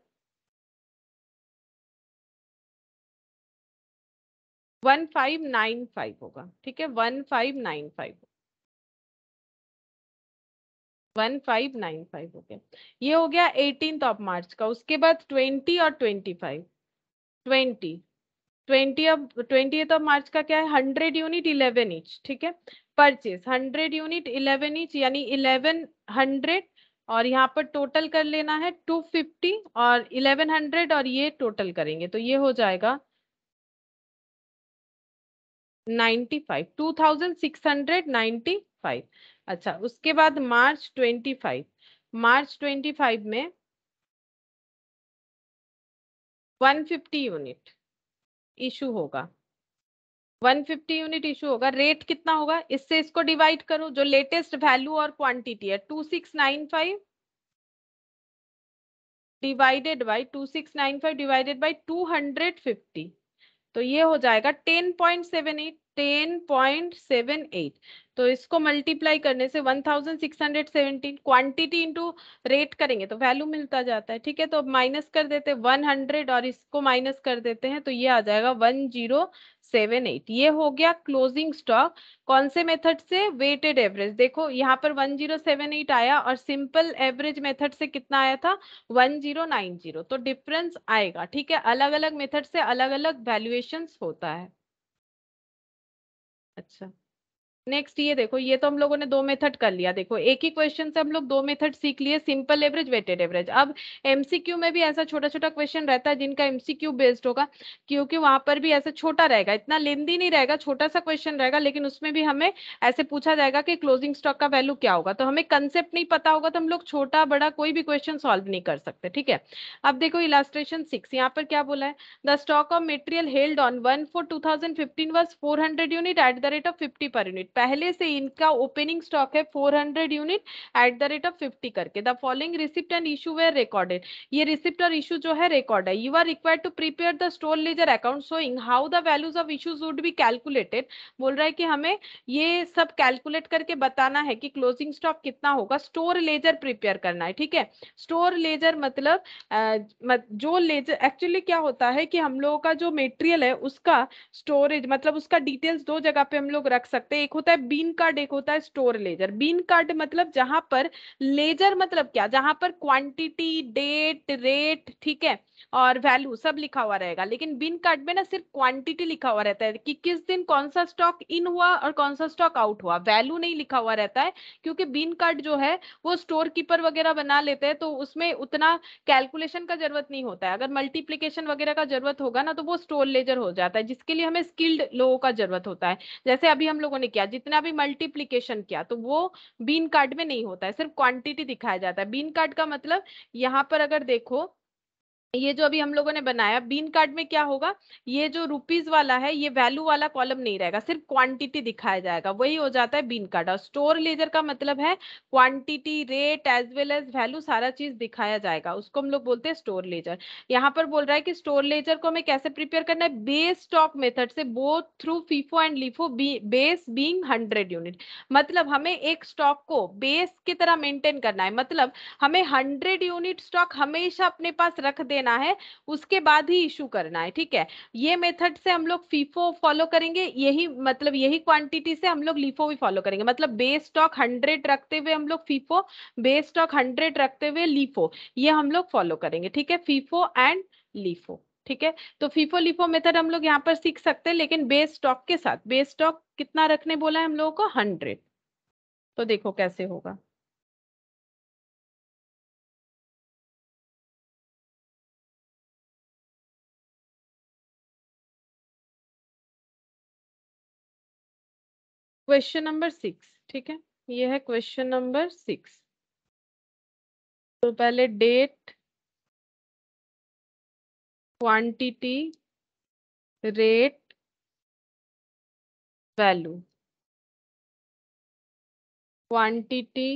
वन फाइव नाइन फाइव होगा ठीक है one five nine five one five nine five हो गया ये हो गया एटीन ऑफ मार्च का उसके बाद ट्वेंटी और twenty five twenty twenty of twenty of March का क्या है हंड्रेड यूनिट इलेवन इंच ठीक है purchase hundred unit eleven each यानी इलेवन हंड्रेड और यहाँ पर टोटल कर लेना है टू फिफ्टी और इलेवन हंड्रेड और ये टोटल करेंगे तो ये हो जाएगा ninety five two thousand six hundred ninety five अच्छा उसके बाद March twenty five March twenty five में वन फिफ्टी यूनिट इशू होगा 150 यूनिट इशू होगा रेट कितना होगा इससे इसको डिवाइड करो जो लेटेस्ट वैल्यू और क्वांटिटी है 2695 डिवाइडेड बाय 2695 डिवाइडेड बाय 250 तो ये हो जाएगा 10.78 10.78 तो इसको मल्टीप्लाई करने से 1617 क्वांटिटी इनटू रेट करेंगे तो वैल्यू मिलता जाता है ठीक है तो अब माइनस कर देते हैं 100 और इसको माइनस कर देते हैं तो ये आ जाएगा 10 सेवन एट ये हो गया क्लोजिंग स्टॉक कौन से मेथड से वेटेड एवरेज देखो यहाँ पर वन जीरो सेवन एट आया और सिंपल एवरेज मेथड से कितना आया था वन जीरो नाइन जीरो तो डिफरेंस आएगा ठीक है अलग अलग मेथड से अलग अलग वैल्यूएशन होता है अच्छा नेक्स्ट ये देखो ये तो हम लोगों ने दो मेथड कर लिया देखो एक ही क्वेश्चन से हम लोग दो मेथड सीख लिए सिंपल एवरेज वेटेड एवरेज अब एमसीक्यू में भी ऐसा छोटा छोटा क्वेश्चन रहता है जिनका एमसीक्यू बेस्ड होगा क्योंकि वहां पर भी ऐसा छोटा रहेगा इतना लेंदी नहीं रहेगा छोटा सा क्वेश्चन रहेगा लेकिन उसमें भी हमें ऐसे पूछा जाएगा कि क्लोजिंग स्टॉक का वैल्यू क्या होगा तो हमें कंसेप्ट नहीं पता होगा तो हम लोग छोटा बड़ा कोई भी क्वेश्चन सॉल्व नहीं कर सकते ठीक है अब देखो इलास्ट्रेशन सिक्स यहाँ पर क्या बोला है the stock of material held on one four two thousand fifteen was four hundred unit at the rate of fifty per unit पहले से इनका ओपनिंग स्टॉक है 400 unit at the rate of 50 करके the following receipt and issue were recorded ये receipt और issue जो है record है you are required to prepare the store ledger account showing how the values of issues would be calculated बोल रहा है कि हमें ये सब कैलकुलेट करके बताना है कि क्लोजिंग स्टॉक कितना होगा स्टोर लेजर प्रिपेयर करना है ठीक है स्टोर लेजर मतलब जो लेजर एक्चुअली क्या होता है कि हम लोगों का जो मेटेरियल है उसका स्टोरेज मतलब उसका डिटेल्स दो जगह पे हम लोग रख सकते हैं एक होता है बीन कार्ड एक होता है स्टोर लेजर बीन कार्ड मतलब जहां पर लेजर मतलब क्या जहां पर क्वांटिटी डेट रेट ठीक है और वैल्यू सब लिखा हुआ रहेगा लेकिन बिन कार्ड में ना सिर्फ क्वांटिटी लिखा हुआ रहता है कि किस दिन कौन सा स्टॉक इन हुआ और कौन सा स्टॉक आउट हुआ वैल्यू नहीं लिखा हुआ रहता है क्योंकि बिन कार्ड जो है वो स्टोर कीपर वगैरह बना लेते हैं तो उसमें उतना कैलकुलेशन का जरूरत नहीं होता है अगर मल्टीप्लीकेशन वगैरह का जरूरत होगा ना तो वो स्टोर लेजर हो जाता है जिसके लिए हमें स्किल्ड लोगों का जरूरत होता है जैसे अभी हम लोगों ने किया जितना भी मल्टीप्लीकेशन किया तो वो बीन कार्ड में नहीं होता है सिर्फ क्वांटिटी दिखाया जाता है बीन कार्ड का मतलब यहाँ पर अगर देखो ये जो अभी हम लोगों ने बनाया बीन कार्ड में क्या होगा ये जो रुपीज वाला है ये वैल्यू वाला कॉलम नहीं रहेगा सिर्फ क्वांटिटी दिखाया जाएगा वही हो जाता है बीन कार्ड और स्टोर लेजर का मतलब है quantity rate as well as value सारा चीज दिखाया जाएगा उसको हम लोग बोलते हैं स्टोर लेजर यहाँ पर बोल रहा है कि स्टोर लेजर को हमें कैसे प्रिपेयर करना है बेस स्टॉक मेथड से both through FIFO and LIFO base being hundred unit मतलब हमें एक स्टॉक को बेस की तरह मेंटेन करना है मतलब हमें हंड्रेड यूनिट स्टॉक हमेशा अपने पास रख देना लेना है उसके बाद ही इशू करना है ठीक है ये मेथड से हम लोग फीफो फॉलो करेंगे यही मतलब यही क्वांटिटी से हम लोग लिफो भी फॉलो करेंगे मतलब बेस स्टॉक हंड्रेड रखते हुए हम लोग फीफो बेस स्टॉक हंड्रेड रखते हुए लिफो ये हम लोग फॉलो करेंगे ठीक है फीफो एंड लिफो ठीक है तो फीफो लिफो मेथड हम लोग यहाँ पर सीख सकते हैं लेकिन बेस स्टॉक के साथ बेस स्टॉक कितना रखने बोला है हम लोगों को हंड्रेड तो देखो कैसे होगा क्वेश्चन नंबर सिक्स ठीक है ये है क्वेश्चन नंबर सिक्स तो पहले date quantity rate value quantity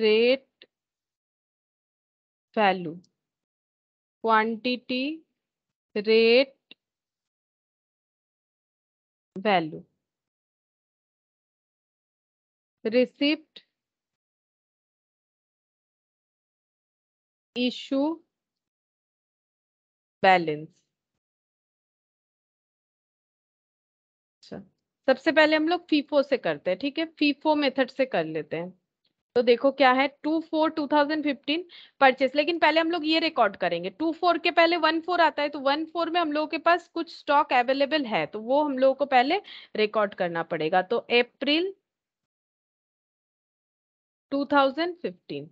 rate value quantity rate value receipt issue balance अच्छा सबसे पहले हम लोग फीफो से करते हैं ठीक है फीफो मेथड से कर लेते हैं तो देखो क्या है two four two thousand fifteen purchase लेकिन पहले हम लोग ये रिकॉर्ड करेंगे टू फोर के पहले वन फोर आता है तो वन फोर में हम लोगों के पास कुछ स्टॉक अवेलेबल है तो वो हम लोगों को पहले रिकॉर्ड करना पड़ेगा तो अप्रैल 2015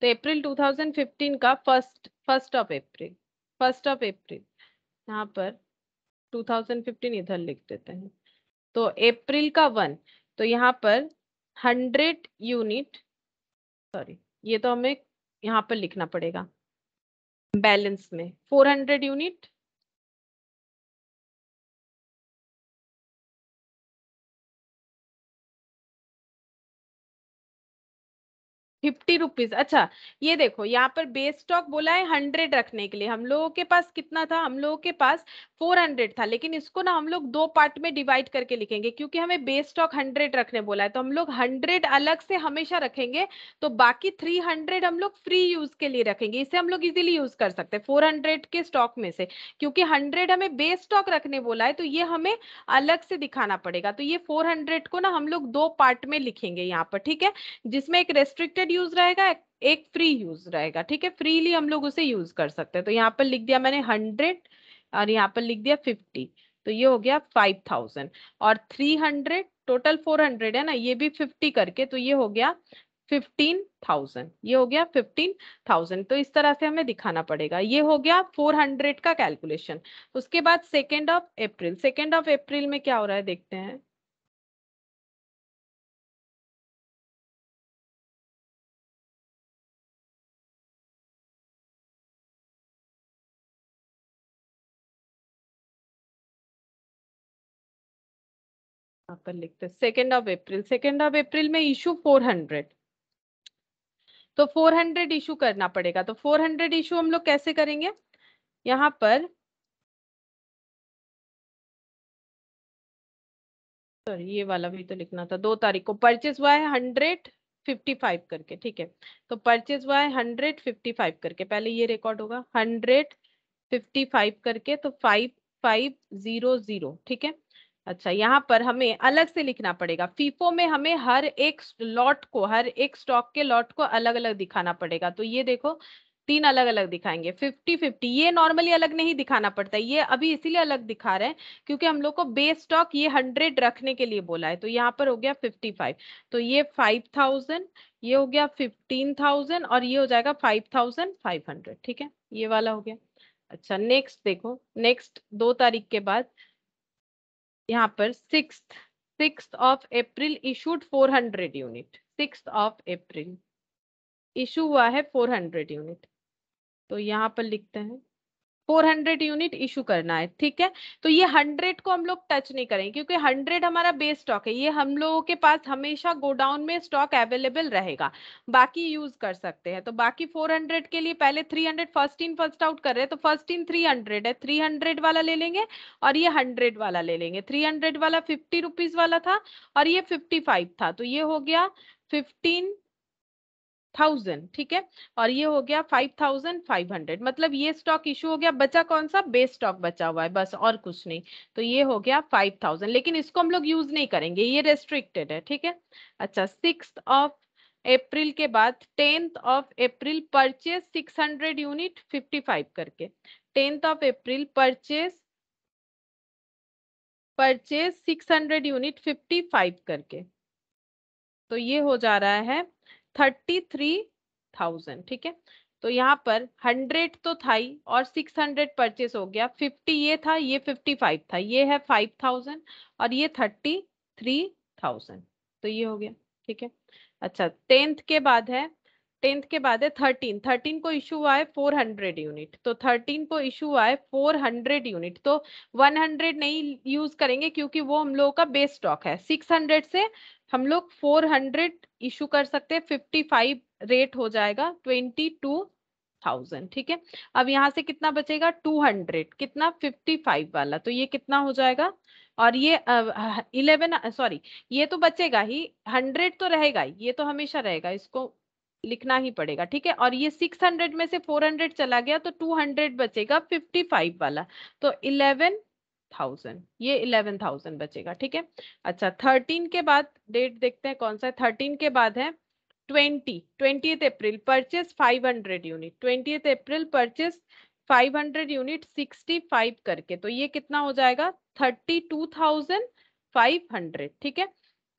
तो अप्रैल 2015 का first first of April first of April यहाँ पर 2015 इधर लिख देते हैं तो अप्रैल का वन तो यहाँ पर 100 यूनिट सॉरी ये तो हमें यहाँ पर लिखना पड़ेगा बैलेंस में 400 यूनिट फिफ्टी रुपीज अच्छा ये देखो यहाँ पर बेस स्टॉक बोला है हंड्रेड रखने के लिए हम लोगों के पास कितना था हम लोगों के पास फोर हंड्रेड था लेकिन इसको ना हम लोग दो पार्ट में डिवाइड करके लिखेंगे क्योंकि हमें बेस स्टॉक हंड्रेड रखने बोला है तो हम लोग हंड्रेड अलग से हमेशा रखेंगे तो बाकी थ्री हंड्रेड हम लोग फ्री यूज के लिए रखेंगे इसे हम लोग इजिली यूज कर सकते हैं फोर हंड्रेड के स्टॉक में से क्योंकि हंड्रेड हमें बेस स्टॉक रखने बोला है तो ये हमें अलग से दिखाना पड़ेगा तो ये फोर हंड्रेड को ना हम लोग दो पार्ट में लिखेंगे यहाँ पर ठीक है जिसमें एक रेस्ट्रिक्टेड लिमिटेड यूज रहेगा एक फ्री यूज रहेगा ठीक है फ्रीली हम लोग उसे यूज कर सकते हैं तो यहाँ पर लिख दिया मैंने हंड्रेड और यहाँ पर लिख दिया फिफ्टी तो ये हो गया फाइव थाउजेंड और three hundred total four hundred है ना ये भी फिफ्टी करके तो ये हो गया फिफ्टीन थाउजेंड ये हो गया फिफ्टीन थाउजेंड तो इस तरह से हमें दिखाना पड़ेगा ये हो गया फोर हंड्रेड का कैलकुलेशन उसके बाद second of April second of April में क्या हो रहा है देखते हैं यहाँ पर लिखते second of April second of April में इशू फोर हंड्रेड तो फोर हंड्रेड इशू करना पड़ेगा तो फोर हंड्रेड इशू हम लोग कैसे करेंगे यहाँ पर सॉरी ये वाला भी तो लिखना था दो तारीख को परचेज हुआ है हंड्रेड फिफ्टी फाइव करके ठीक है तो परचेज हुआ है हंड्रेड फिफ्टी फाइव करके पहले ये रिकॉर्ड होगा हंड्रेड फिफ्टी फाइव करके तो फाइव फाइव जीरो जीरो ठीक है अच्छा यहाँ पर हमें अलग से लिखना पड़ेगा फीफो में हमें हर एक लॉट को हर एक स्टॉक के लॉट को अलग अलग दिखाना पड़ेगा तो ये देखो तीन अलग अलग दिखाएंगे फिफ्टी फिफ्टी ये नॉर्मली अलग नहीं दिखाना पड़ता ये अभी इसीलिए अलग दिखा रहे हैं क्योंकि हम लोग को बेस स्टॉक ये हंड्रेड रखने के लिए बोला है तो यहाँ पर हो गया फिफ्टी फाइव तो ये फाइव थाउजेंड ये हो गया फिफ्टीन थाउजेंड और ये हो जाएगा फाइव थाउजेंड फाइव हंड्रेड ठीक है ये वाला हो गया अच्छा नेक्स्ट देखो नेक्स्ट दो तारीख के बाद यहाँ पर six six of April issued hundred unit six of April issue हुआ है फोर हंड्रेड यूनिट तो यहाँ पर लिखते हैं 400 यूनिट इशू करना है ठीक है तो ये 100 को हम लोग टच नहीं करेंगे क्योंकि 100 हमारा बेस स्टॉक है ये हम लोगों के पास हमेशा गोडाउन में स्टॉक अवेलेबल रहेगा बाकी यूज कर सकते हैं तो बाकी 400 के लिए पहले 300 फर्स्ट इन फर्स्ट आउट कर रहे हैं तो फर्स्ट इन 300 है 300 वाला ले लेंगे और ये 100 वाला ले लेंगे 300 वाला फिफ्टी रुपीज वाला था और ये 55 था तो ये हो गया फिफ्टीन थाउजेंड ठीक है और ये हो गया फाइव थाउजेंड फाइव हंड्रेड मतलब ये स्टॉक इशू हो गया बचा कौन सा बेस स्टॉक बचा हुआ है बस और कुछ नहीं तो ये हो गया फाइव थाउजेंड लेकिन इसको हम लोग यूज नहीं करेंगे ये रेस्ट्रिक्टेड है ठीक है अच्छा सिक्स ऑफ अप्रैल के बाद tenth of April purchase six hundred unit fifty five करके tenth of April purchase purchase six hundred unit fifty five करके तो ये हो जा रहा है थर्टी थ्री थाउजेंड ठीक है तो यहाँ पर हंड्रेड तो था ही और सिक्स हंड्रेड परचेस हो गया फिफ्टी ये था ये फिफ्टी फाइव था ये है फाइव थाउजेंड और ये थर्टी थ्री थाउजेंड तो ये हो गया ठीक है अच्छा टेंथ के बाद है टेंथ के बाद है थर्टीन थर्टीन को इशू हुआ है फोर हंड्रेड यूनिट तो थर्टीन को इशू हुआ है फोर हंड्रेड यूनिट तो वन हंड्रेड नहीं यूज करेंगे क्योंकि वो हम लोगों का बेस स्टॉक है सिक्स हंड्रेड से हम लोग फोर हंड्रेड इशू कर सकते हैं फिफ्टी फाइव रेट हो जाएगा ट्वेंटी टू थाउजेंड ठीक है अब यहाँ से कितना बचेगा टू हंड्रेड कितना फिफ्टी फाइव वाला तो ये कितना हो जाएगा और ये इलेवन सॉरी ये तो बचेगा ही हंड्रेड तो रहेगा ही ये तो हमेशा रहेगा इसको लिखना ही पड़ेगा ठीक है और ये 600 में से 400 चला गया तो 200 बचेगा 55 वाला तो 11,000 ये 11,000 बचेगा ठीक है अच्छा 13 के बाद डेट देखते हैं कौन सा है 13 के बाद है 20 twenty April purchase 500 unit twenty April purchase 500 unit 65 करके तो ये कितना हो जाएगा थर्टी ठीक है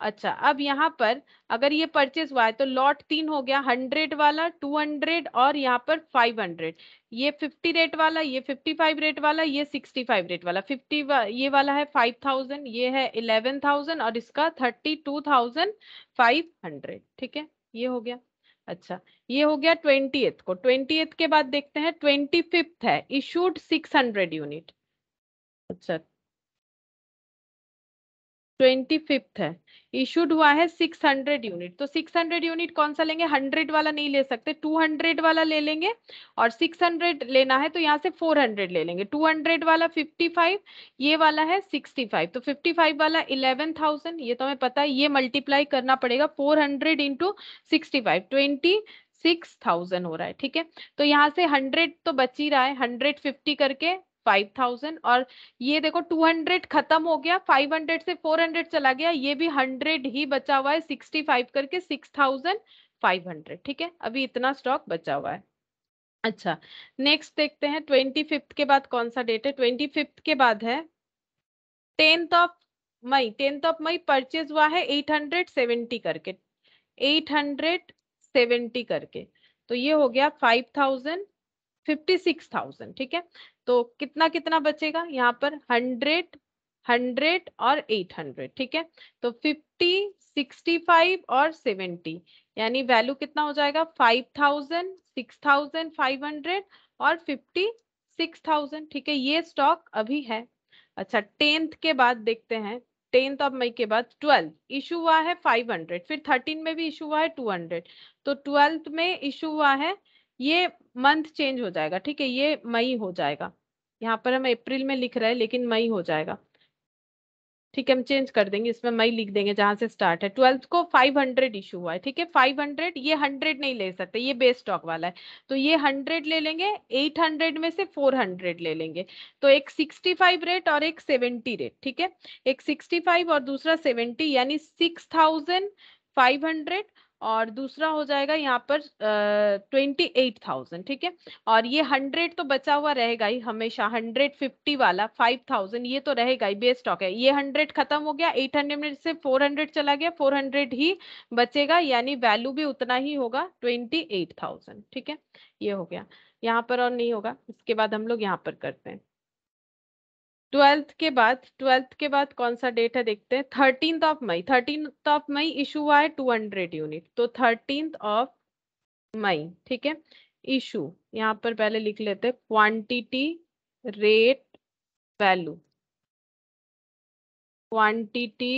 अच्छा अब यहाँ पर अगर ये परचेज हुआ है तो लॉट तीन हो गया हंड्रेड वाला टू हंड्रेड और यहाँ पर फाइव हंड्रेड ये फिफ्टी रेट वाला ये फिफ्टी फाइव रेट वाला ये सिक्सटी फाइव रेट वाला फिफ्टी वा, ये वाला है फाइव थाउजेंड ये है इलेवन थाउजेंड और इसका thirty two thousand five hundred ठीक है ये हो गया अच्छा ये हो गया ट्वेंटी को ट्वेंटी के बाद देखते हैं ट्वेंटी फिफ्थ है इशूड सिक्स हंड्रेड यूनिट अच्छा ट्वेंटी फिफ्थ है इशूड हुआ है सिक्स हंड्रेड यूनिट तो सिक्स हंड्रेड यूनिट कौन सा लेंगे हंड्रेड वाला नहीं ले सकते टू हंड्रेड वाला ले लेंगे और सिक्स हंड्रेड लेना है तो यहाँ से फोर हंड्रेड ले लेंगे टू हंड्रेड वाला फिफ्टी फाइव ये वाला है सिक्सटी फाइव तो फिफ्टी फाइव वाला इलेवन थाउजेंड ये तो हमें पता है ये मल्टीप्लाई करना पड़ेगा four hundred into sixty five twenty six thousand हो रहा है ठीक है तो यहाँ से हंड्रेड तो बच ही रहा है हंड्रेड फिफ्टी करके फाइव थाउजेंड और ये देखो टू हंड्रेड खत्म हो गया फाइव हंड्रेड से फोर हंड्रेड चला गया ये भी हंड्रेड ही बचा हुआ है सिक्सटी फाइव करके सिक्स थाउजेंड फाइव हंड्रेड ठीक है अभी इतना स्टॉक बचा हुआ है अच्छा नेक्स्ट देखते हैं ट्वेंटी फिफ्थ के बाद कौन सा डेट है ट्वेंटी फिफ्थ के बाद है tenth of May tenth of May purchase हुआ है एट हंड्रेड सेवेंटी करके एट हंड्रेड सेवेंटी करके तो ये हो गया five thousand fifty six thousand ठीक है तो कितना कितना बचेगा यहाँ पर हंड्रेड हंड्रेड और एट हंड्रेड ठीक है तो फिफ्टी सिक्सटी फाइव और सेवेंटी यानी वैल्यू कितना हो जाएगा five thousand six thousand five hundred और फिफ्टी सिक्स थाउजेंड ठीक है ये स्टॉक अभी है अच्छा टेंथ के बाद देखते हैं टेंथ ऑफ मई के बाद ट्वेल्थ इशू हुआ है फाइव हंड्रेड फिर थर्टीन में भी इशू हुआ है टू हंड्रेड तो ट्वेल्थ में इशू हुआ है ये मंथ चेंज हो जाएगा ठीक है ये मई हो जाएगा यहाँ पर हम अप्रैल में लिख रहे हैं लेकिन मई हो जाएगा ठीक है हम चेंज कर देंगे इसमें मई लिख देंगे जहां से स्टार्ट है ट्वेल्थ को 500 इशू हुआ है ठीक है 500 ये 100 नहीं ले सकते ये बेस स्टॉक वाला है तो ये 100 ले लेंगे 800 में से 400 ले लेंगे तो एक 65 रेट और एक 70 रेट ठीक है एक 65 और दूसरा 70 यानी 6500 और दूसरा हो जाएगा यहाँ पर ट्वेंटी एट थाउजेंड ठीक है और ये हंड्रेड तो बचा हुआ रहेगा ही हमेशा हंड्रेड फिफ्टी वाला फाइव थाउजेंड ये तो रहेगा ही बेस्ट स्टॉक है ये हंड्रेड खत्म हो गया एट हंड्रेड में से फोर हंड्रेड चला गया फोर हंड्रेड ही बचेगा यानी वैल्यू भी उतना ही होगा ट्वेंटी एट थाउजेंड ठीक है ये हो गया यहाँ पर और नहीं होगा इसके बाद हम लोग यहाँ पर करते हैं ट्वेल्थ के बाद ट्वेल्थ के बाद कौन सा डेट है देखते हैं thirteen of May thirteen of May issue हुआ है टू हंड्रेड यूनिट तो थर्टीन ऑफ मई ठीक है इशू यहाँ पर पहले लिख लेते हैं quantity rate value quantity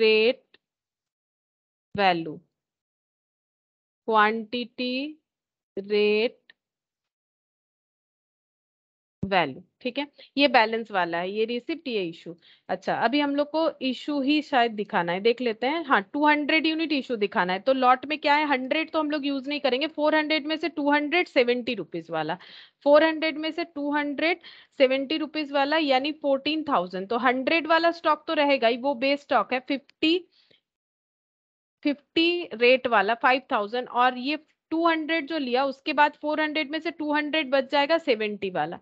rate value quantity rate value ठीक है ये बैलेंस वाला है ये रिसिप्ट ये इशू अच्छा अभी हम लोग को इशू ही शायद दिखाना है देख लेते हैं हाँ 200 यूनिट इशू दिखाना है तो लॉट में क्या है 100 तो हम लोग यूज नहीं करेंगे 400 में से 270 रुपीस वाला 400 में से 270 रुपीस वाला यानी 14,000 तो 100 वाला स्टॉक तो रहेगा ही वो बेस स्टॉक है 50 50 रेट वाला 5,000 और ये 200 जो लिया उसके बाद 400 में से 200 बच जाएगा सेवेंटी वाला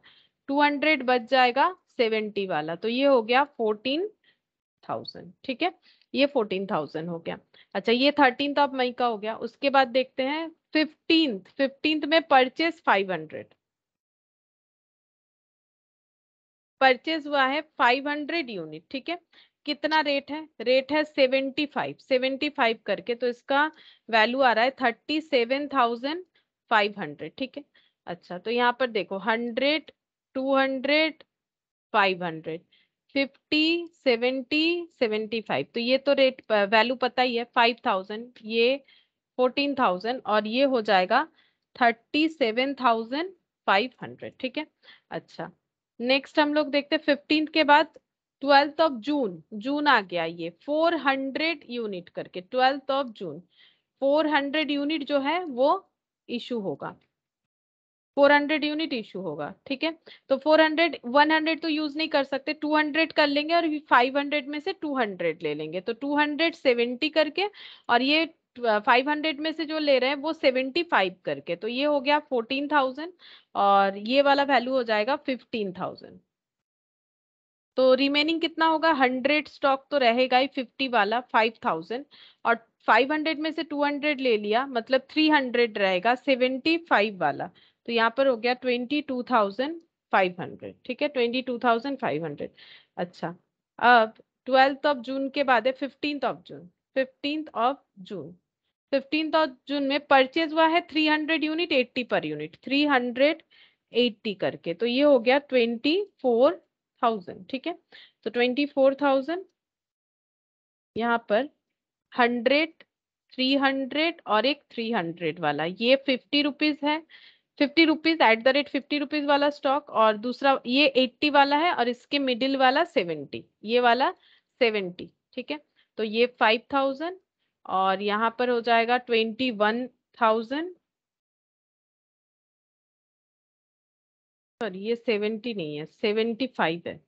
200 बच जाएगा 70 वाला तो ये हो गया 14,000 ठीक है ये 14,000 हो गया अच्छा ये थर्टीन ऑफ तो मई का हो गया उसके बाद देखते हैं फिफ्टींथ फिफ्टींथ में परचेस 500 परचेज हुआ है 500 यूनिट ठीक है कितना रेट है रेट है 75 75 करके तो इसका वैल्यू आ रहा है 37,500 ठीक है अच्छा तो यहाँ पर देखो hundred two hundred five hundred fifty seventy seventy five तो ये तो रेट वैल्यू uh, पता ही है फाइव थाउजेंड ये फोर्टीन थाउजेंड और ये हो जाएगा thirty seven thousand five hundred ठीक है अच्छा नेक्स्ट हम लोग देखते हैं फिफ्टीन के बाद ट्वेल्थ ऑफ जून जून आ गया ये फोर हंड्रेड यूनिट करके twelfth of June four hundred unit जो है वो इशू होगा फोर हंड्रेड यूनिट इशू होगा ठीक है तो फोर हंड्रेड वन हंड्रेड तो यूज नहीं कर सकते टू हंड्रेड कर लेंगे और फाइव हंड्रेड में से टू हंड्रेड ले लेंगे तो टू हंड्रेड सेवेंटी करके और ये फाइव हंड्रेड में से जो ले रहे हैं वो 75 करके तो ये हो गया 14,000 और ये वाला वैल्यू हो जाएगा फिफ्टीन थाउजेंड तो रिमेनिंग कितना होगा हंड्रेड स्टॉक तो रहेगा ही फिफ्टी वाला फाइव थाउजेंड और फाइव हंड्रेड में से टू हंड्रेड ले लिया मतलब थ्री हंड्रेड रहेगा सेवेंटी फाइव वाला तो यहाँ पर हो गया twenty two thousand five hundred ठीक है twenty two thousand five hundred अच्छा अब ट्वेल्थ ऑफ जून के बाद है fifteen of June fifteen of June fifteen of June में परचेज हुआ है थ्री हंड्रेड यूनिट एट्टी पर यूनिट थ्री हंड्रेड एट्टी करके तो ये हो गया ट्वेंटी फोर थाउजेंड ठीक है तो ट्वेंटी फोर थाउजेंड यहाँ पर हंड्रेड थ्री हंड्रेड और एक थ्री हंड्रेड वाला ये फिफ्टी रुपीज है fifty rupees at the rate fifty rupees वाला स्टॉक और दूसरा ये एट्टी वाला है और इसके मिडिल वाला सेवेंटी ये वाला सेवेंटी ठीक है तो ये फाइव थाउजेंड और यहाँ पर हो जाएगा ट्वेंटी वन थाउजेंड सॉरी ये सेवेंटी नहीं है सेवेंटी फाइव है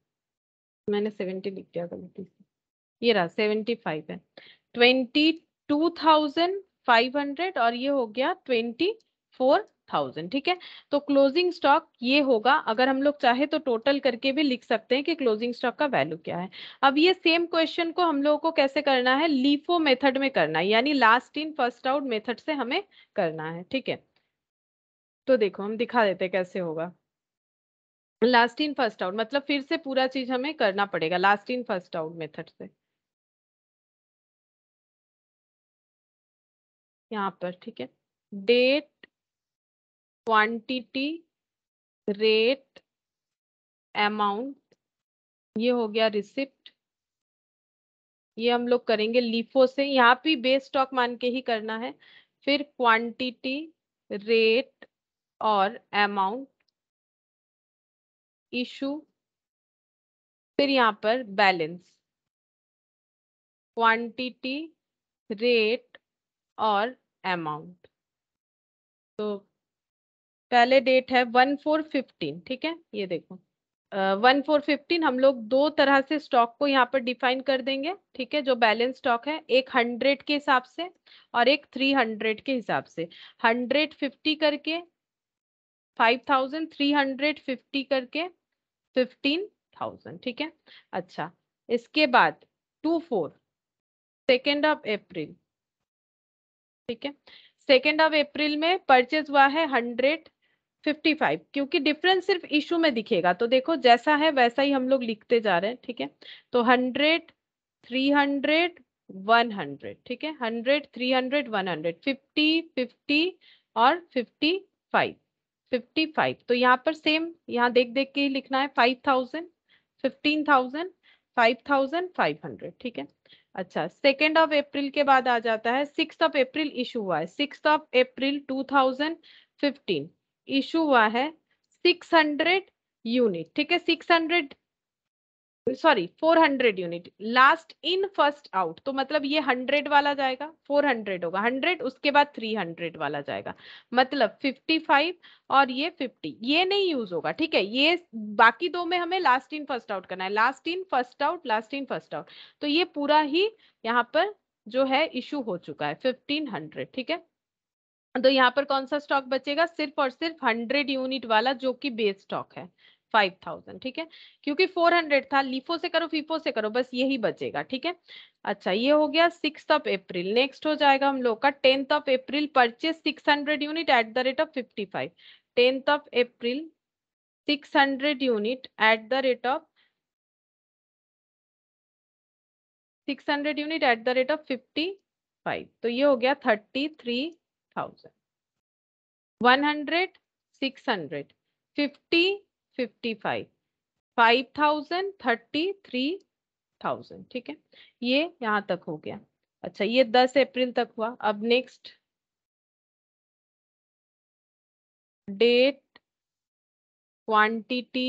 मैंने सेवेंटी लिख दिया गलती से ये रहा सेवेंटी फाइव है twenty two thousand five hundred और ये हो गया ट्वेंटी फोर थाउजेंड ठीक है तो क्लोजिंग स्टॉक ये होगा अगर हम लोग चाहे तो टोटल करके भी लिख सकते हैं कि क्लोजिंग स्टॉक का वैल्यू क्या है अब ये सेम क्वेश्चन को हम लोगों को कैसे करना है लीफो मेथड में करना है यानी last in first out method से हमें करना है ठीक है तो देखो हम दिखा देते कैसे होगा लास्ट इन फर्स्ट आउट मतलब फिर से पूरा चीज हमें करना पड़ेगा last in first out method से यहाँ पर ठीक है डेट क्वांटिटी रेट अमाउंट ये हो गया रिसिप्ट ये हम लोग करेंगे लीफो से यहाँ पे बेस स्टॉक मान के ही करना है फिर क्वांटिटी रेट और अमाउंट इशू फिर यहाँ पर बैलेंस क्वांटिटी रेट और अमाउंट तो पहले डेट है वन फोर फिफ्टीन ठीक है ये देखो वन फोर फिफ्टीन हम लोग दो तरह से स्टॉक को यहाँ पर डिफाइन कर देंगे ठीक है जो बैलेंस स्टॉक है एक हंड्रेड के हिसाब से और एक थ्री हंड्रेड के हिसाब से हंड्रेड फिफ्टी करके five thousand three hundred fifty करके फिफ्टीन थाउजेंड ठीक है अच्छा इसके बाद two four second of April ठीक है सेकेंड ऑफ अप्रैल में परचेज हुआ है हंड्रेड 55 क्योंकि डिफरेंस सिर्फ इशू में दिखेगा तो देखो जैसा है वैसा ही हम लोग लिखते जा रहे हैं ठीक है तो 100 300 100 ठीक है 100 300 100 50 50 और 55 55 तो यहाँ पर सेम यहाँ देख देख के ही लिखना है 5000 15,000 5,500 ठीक है अच्छा सेकेंड ऑफ अप्रैल के बाद आ जाता है सिक्स ऑफ अप्रैल इशू हुआ है सिक्स ऑफ अप्रैल 2015 इशू हुआ है 600 यूनिट ठीक है 600 sorry 400 unit last in first out तो मतलब ये 100 वाला जाएगा 400 होगा 100 उसके बाद 300 वाला जाएगा मतलब 55 और ये 50 ये नहीं यूज होगा ठीक है ये बाकी दो में हमें लास्ट इन फर्स्ट आउट करना है last in first out last in first out तो ये पूरा ही यहाँ पर जो है इशू हो चुका है फिफ्टीन ठीक है तो यहाँ पर कौन सा स्टॉक बचेगा सिर्फ और सिर्फ हंड्रेड यूनिट वाला जो कि बेस स्टॉक है फाइव थाउजेंड ठीक है क्योंकि फोर हंड्रेड था लिफो से करो फिफो से करो बस यही बचेगा ठीक है अच्छा ये हो गया सिक्स ऑफ अप्रैल नेक्स्ट हो जाएगा हम लोग का tenth of April purchase six hundred unit at the rate of fifty five tenth of April six hundred unit at the rate of six hundred unit at the rate of fifty five तो ये हो गया thirty three thousand one hundred six hundred fifty fifty five five thousand thirty three thousand ठीक है ये यहाँ तक हो गया अच्छा ये दस अप्रैल तक हुआ अब next date quantity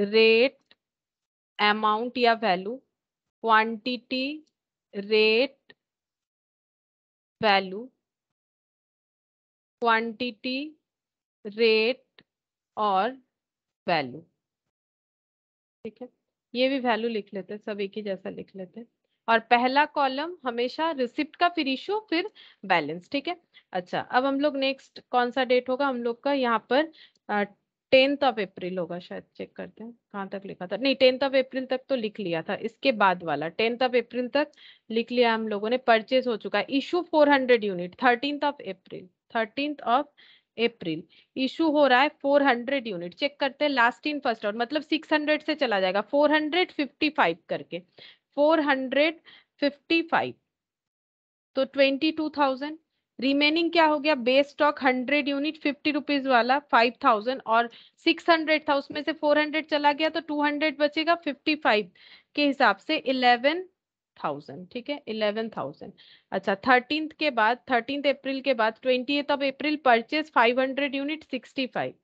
rate amount या value quantity rate value quantity rate और value ठीक है ये भी वैल्यू लिख लेते हैं सब एक ही जैसा लिख लेते हैं और पहला कॉलम हमेशा रिसिप्ट का फिर इशू फिर बैलेंस ठीक है अच्छा अब हम लोग नेक्स्ट कौन सा डेट होगा हम लोग का यहाँ पर टेंथ ऑफ अप्रैल होगा शायद चेक करते हैं कहाँ तक लिखा था नहीं टेंथ ऑफ अप्रैल तक तो लिख लिया था इसके बाद वाला टेंथ ऑफ अप्रैल तक लिख लिया हम लोगों ने परचेज हो चुका है issue four hundred unit thirteen of April thirteen of April issue हो रहा है 400 यूनिट चेक करते हैं लास्ट इन फर्स्ट आउट मतलब 600 से चला जाएगा 455 करके 455 तो 22,000 रिमेनिंग क्या हो गया base stock hundred unit fifty rupees वाला फाइव थाउजेंड और सिक्स हंड्रेड था उसमें से फोर हंड्रेड चला गया तो टू हंड्रेड बचेगा फिफ्टी फाइव के हिसाब से इलेवन थाउजेंड ठीक है इलेवन थाउजेंड अच्छा थर्टीन के बाद थर्टीन अप्रैल के बाद twenty of April purchase five hundred unit sixty five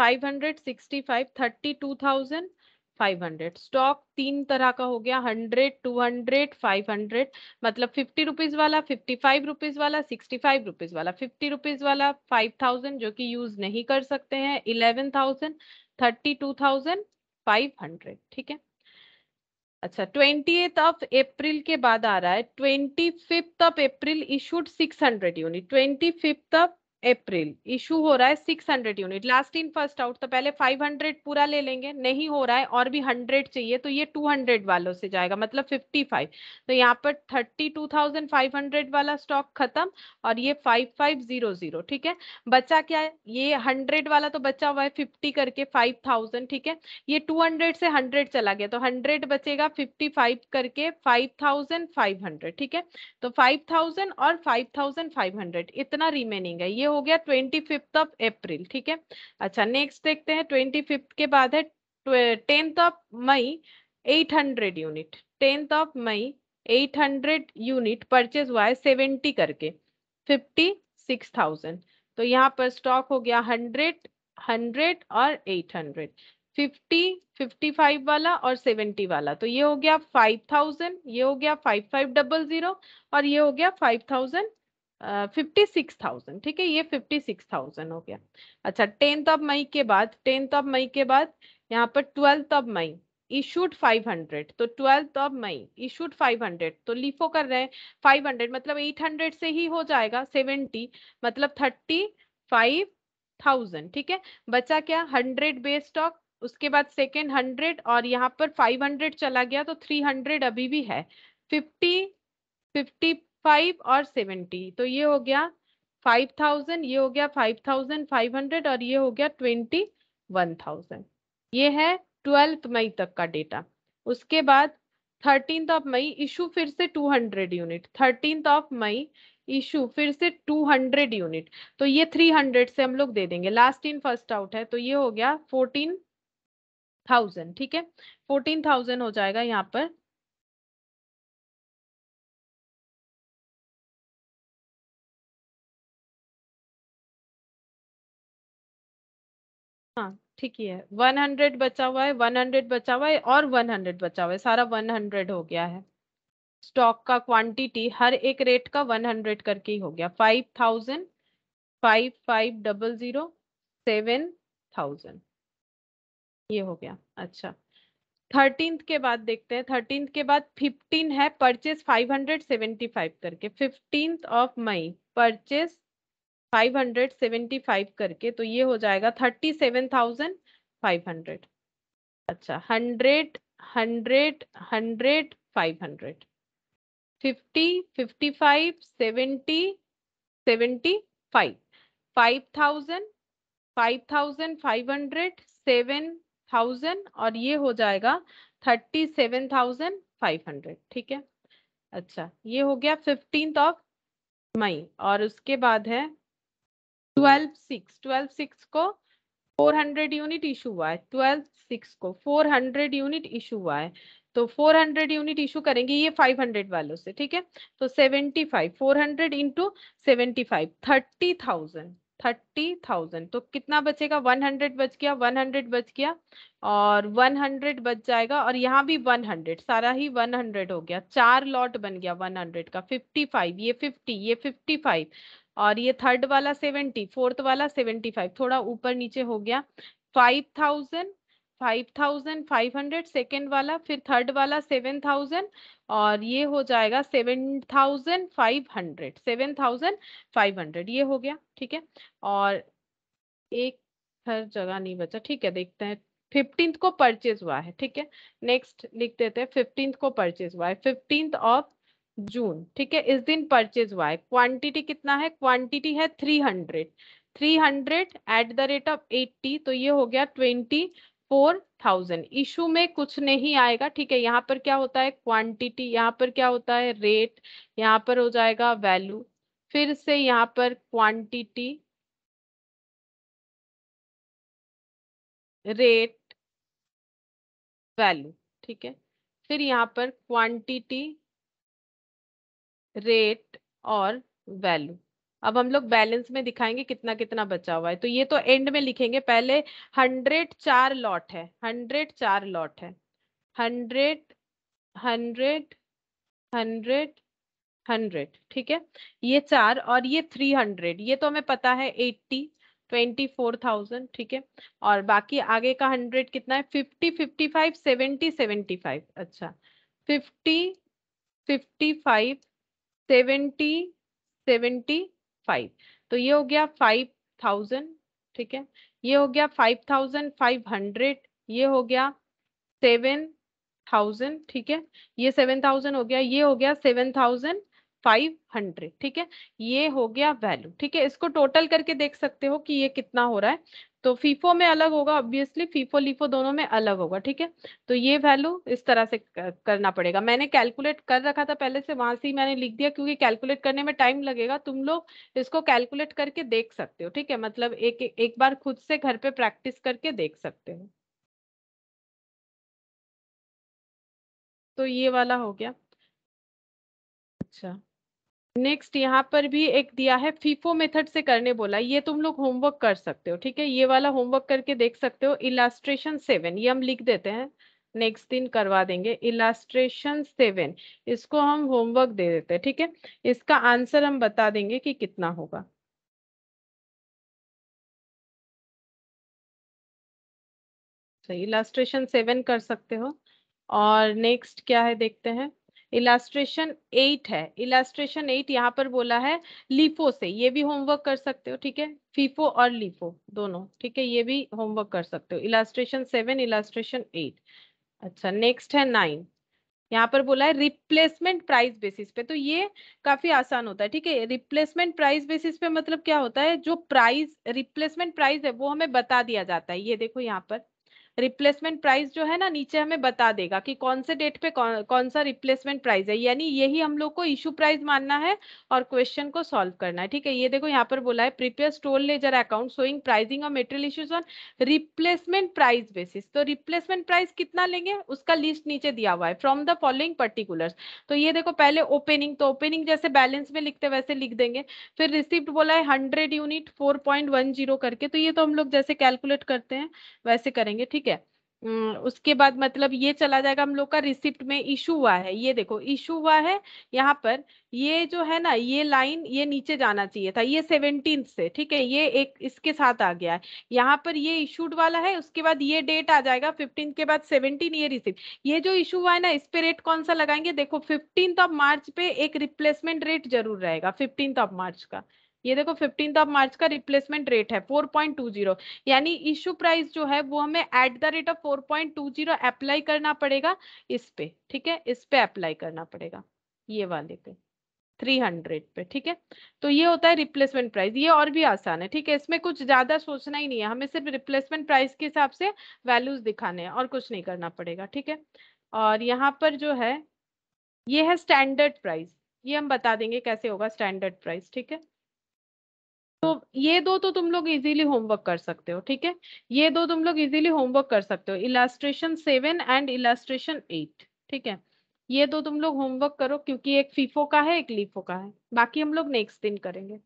565 32000 five hundred stock तीन तरह का हो गया hundred two hundred five hundred मतलब फिफ्टी रुपीज वाला फिफ्टी फाइव रुपीज वाला सिक्सटी फाइव रुपीज वाला फिफ्टी रुपीज वाला फाइव थाउजेंड जो कि यूज नहीं कर सकते हैं eleven thousand thirty two thousand five hundred ठीक है अच्छा ट्वेंटी ऑफ अप्रैल के बाद आ रहा है twenty fifth of April issued six hundred unit twenty fifth of April issue हो रहा है 600 unit last in first out तो पहले 500 पूरा ले लेंगे नहीं हो रहा है और भी 100 चाहिए तो ये 200 वालों से जाएगा मतलब 55 तो यहाँ पर 32,500 वाला स्टॉक खत्म और ये 5500 ठीक है बच्चा क्या है ये 100 वाला तो बचा हुआ है 50 करके 5000 ठीक है ये 200 से 100 चला गया तो 100 बचेगा 55 करके 5500 ठीक है तो 5000 और 5500 इतना रिमेनिंग है ये हो गया ट्वेंटी फिफ्थ ऑफ अप्रैल ठीक है अच्छा नेक्स्ट देखते हैं ट्वेंटी फिफ्थ के बाद है tenth of May eight hundred unit tenth of May eight hundred unit purchase हुआ है सेवेंटी करके फिफ्टी सिक्स थाउजेंड तो यहाँ पर स्टॉक हो गया हंड्रेड हंड्रेड और eight hundred fifty fifty five वाला और सेवेंटी वाला तो ये हो गया फाइव थाउजेंड ये हो गया फाइव फाइव डबल जीरो और ये हो गया five thousand fifty six thousand ठीक है ये फिफ्टी सिक्स थाउजेंड हो गया अच्छा टेंथ ऑफ मई के बाद टेंथ ऑफ मई के बाद यहाँ पर ट्वेल्थ ऑफ मई इशूड 500 तो ट्वेल्थ ऑफ मई इशूड 500 तो लिफो कर रहे हैं 500 मतलब 800 से ही हो जाएगा 70 मतलब 35,000 ठीक है बचा क्या 100 बेस स्टॉक उसके बाद सेकेंड हंड्रेड और यहाँ पर हंड्रेड चला गया तो हंड्रेड अभी भी है फिफ्टी फिफ्टी फाइव और सेवेंटी तो ये हो गया फाइव थाउजेंड ये हो गया फाइव थाउजेंड फाइव हंड्रेड और ये हो गया ट्वेंटी वन थाउजेंड ये है ट्वेल्थ मई तक का डेटा उसके बाद थर्टीन ऑफ मई इशू फिर से two hundred unit thirteen of May issue फिर से टू हंड्रेड यूनिट तो ये थ्री हंड्रेड से हम लोग दे देंगे लास्ट इन फर्स्ट आउट है तो ये हो गया फोर्टीन ठीक है फोर्टीन हो जाएगा यहाँ पर हाँ ठीक ही है वन हंड्रेड बचा हुआ है वन हंड्रेड बचा हुआ है और वन हंड्रेड बचा हुआ है सारा वन हंड्रेड हो गया है स्टॉक का क्वांटिटी हर एक रेट का वन हंड्रेड करके ही हो गया five thousand five five double zero seven thousand ये हो गया अच्छा थर्टींथ के बाद देखते हैं थर्टींथ के बाद फिफ्टीन है purchase five hundred seventy five करके fifteenth of May purchase five hundred seventy five करके तो ये हो जाएगा thirty seven thousand five hundred अच्छा hundred hundred hundred five hundred seven thousand और ये हो जाएगा thirty seven thousand five hundred ठीक है अच्छा ये हो गया फिफ्टींथ ऑफ मई और उसके बाद है ट्वेल्व सिक्स ट्वेल्व सिक्स को फोर हंड्रेड यूनिट इशू हुआ है ट्वेल्व सिक्स को फोर हंड्रेड यूनिट इशू हुआ है तो 400 यूनिट इशू करेंगे ये 500 वालों से ठीक है तो 75 400 into seventy five thirty thousand thirty thousand तो कितना बचेगा 100 बच गया 100 बच गया और 100 बच जाएगा और यहाँ भी 100 सारा ही 100 हो गया चार लॉट बन गया 100 का 55 ये 50 ये 55 और ये थर्ड वाला सेवेंटी फोर्थ वाला सेवेंटी फाइव थोड़ा ऊपर नीचे हो गया five thousand five thousand five hundred second वाला फिर थर्ड वाला सेवन थाउजेंड और ये हो जाएगा seven thousand five hundred seven thousand five hundred ये हो गया ठीक है और एक हर जगह नहीं बचा ठीक है देखते हैं फिफ्टींथ को परचेज हुआ है ठीक है नेक्स्ट लिख देते हैं फिफ्टींथ को परचेज हुआ है फिफ्टींथ ऑफ जून ठीक है इस दिन परचेज हुआ है क्वांटिटी कितना है क्वांटिटी है three hundred three hundred at the rate of eighty तो ये हो गया ट्वेंटी फोर थाउजेंड इशू में कुछ नहीं आएगा ठीक है यहाँ पर क्या होता है क्वांटिटी यहाँ पर क्या होता है रेट यहाँ पर हो जाएगा वैल्यू फिर से यहाँ पर क्वांटिटी रेट वैल्यू ठीक है फिर यहाँ पर क्वांटिटी रेट और वैल्यू अब हम लोग बैलेंस में दिखाएंगे कितना कितना बचा हुआ है तो ये तो एंड में लिखेंगे पहले हंड्रेड चार लॉट है हंड्रेड चार लॉट है हंड्रेड हंड्रेड हंड्रेड हंड्रेड ठीक है ये चार और ये थ्री हंड्रेड ये तो हमें पता है एट्टी ट्वेंटी फोर थाउजेंड ठीक है और बाकी आगे का हंड्रेड कितना है fifty fifty five seventy seventy five अच्छा fifty fifty five seventy seventy five तो ये हो गया फाइव थाउजेंड ठीक है ये हो गया फाइव थाउजेंड फाइव हंड्रेड ये हो गया सेवन थाउजेंड ठीक है ये सेवन थाउजेंड हो गया ये हो गया सेवन थाउजेंड फाइव हंड्रेड ठीक है ये हो गया वैल्यू ठीक है इसको टोटल करके देख सकते हो कि ये कितना हो रहा है तो फीफो में अलग होगा ऑब्वियसली फीफो लीफो दोनों में अलग होगा ठीक है तो ये वैल्यू इस तरह से करना पड़ेगा मैंने कैलकुलेट कर रखा था पहले से वहां से ही मैंने लिख दिया क्योंकि कैलकुलेट करने में टाइम लगेगा तुम लोग इसको कैलकुलेट करके देख सकते हो ठीक है मतलब एक एक बार खुद से घर पे प्रैक्टिस करके देख सकते हो तो ये वाला हो गया अच्छा नेक्स्ट यहाँ पर भी एक दिया है फीफो मेथड से करने बोला ये तुम लोग होमवर्क कर सकते हो ठीक है ये वाला होमवर्क करके देख सकते हो इलास्ट्रेशन सेवन ये हम लिख देते हैं नेक्स्ट दिन करवा देंगे इलास्ट्रेशन सेवन इसको हम होमवर्क दे देते हैं ठीक है इसका आंसर हम बता देंगे कि कितना होगा इलास्ट्रेशन तो सेवन कर सकते हो और नेक्स्ट क्या है देखते हैं इलास्ट्रेशन एट है इलास्ट्रेशन एट यहाँ पर बोला है लिफो से ये भी होमवर्क कर सकते हो ठीक है फीफो और लिफो दोनों ठीक है ये भी होमवर्क कर सकते हो इलास्ट्रेशन सेवन इलास्ट्रेशन एट अच्छा नेक्स्ट है नाइन यहाँ पर बोला है रिप्लेसमेंट प्राइस बेसिस पे तो ये काफी आसान होता है ठीक है रिप्लेसमेंट प्राइस बेसिस पे मतलब क्या होता है जो प्राइस रिप्लेसमेंट प्राइस है वो हमें बता दिया जाता है ये देखो यहाँ पर रिप्लेसमेंट प्राइस जो है ना नीचे हमें बता देगा कि कौन से डेट पे कौन कौन सा रिप्लेसमेंट प्राइस है यानी यही हम लोग को इशू प्राइस मानना है और क्वेश्चन को सॉल्व करना है ठीक है ये देखो यहाँ पर बोला है prepare store ledger account showing pricing और material issues on replacement price basis तो रिप्लेसमेंट प्राइस कितना लेंगे उसका लिस्ट नीचे दिया हुआ है फ्रॉम द फॉलोइंग पर्टिकुलर तो ये देखो पहले ओपनिंग तो ओपनिंग जैसे बैलेंस में लिखते वैसे लिख देंगे फिर रिसिप्ट बोला है हंड्रेड यूनिट फोर करके तो ये तो हम लोग जैसे कैलकुलेट करते हैं वैसे करेंगे ठीक है ठीक है उसके बाद मतलब ये चला जाएगा हम लोग का रिसिप्ट में इशू हुआ है ये देखो इशू हुआ है यहाँ पर ये जो है ना ये लाइन ये नीचे जाना चाहिए था ये सेवनटीन से ठीक है ये एक इसके साथ आ गया है यहाँ पर ये इशूड वाला है उसके बाद ये डेट आ जाएगा फिफ्टीन के बाद सेवनटीन ये रिसिप्ट ये जो इशू हुआ है ना इस पे रेट कौन सा लगाएंगे देखो फिफ्टींथ ऑफ मार्च पे एक रिप्लेसमेंट रेट जरूर रहेगा फिफ्टींथ ऑफ मार्च का ये देखो फिफ्टीन ऑफ मार्च का रिप्लेसमेंट रेट है 4.20 यानी इश्यू प्राइस जो है वो हमें at the rate of 4.20 apply करना पड़ेगा इस पे ठीक है इस पे अप्लाई करना पड़ेगा ये वाले पे 300 पे ठीक है तो ये होता है रिप्लेसमेंट प्राइस ये और भी आसान है ठीक है इसमें कुछ ज्यादा सोचना ही नहीं है हमें सिर्फ रिप्लेसमेंट प्राइस के हिसाब से वैल्यूज दिखाने हैं और कुछ नहीं करना पड़ेगा ठीक है और यहाँ पर जो है ये है स्टैंडर्ड प्राइस ये हम बता देंगे कैसे होगा स्टैंडर्ड प्राइस ठीक है तो ये दो तो तुम लोग इजीली होमवर्क कर सकते हो ठीक है ये दो तुम लोग इजीली होमवर्क कर सकते हो illustration seven and illustration eight ठीक है ये दो तुम लोग होमवर्क करो क्योंकि एक फीफो का है एक लीफो का है बाकी हम लोग नेक्स्ट दिन करेंगे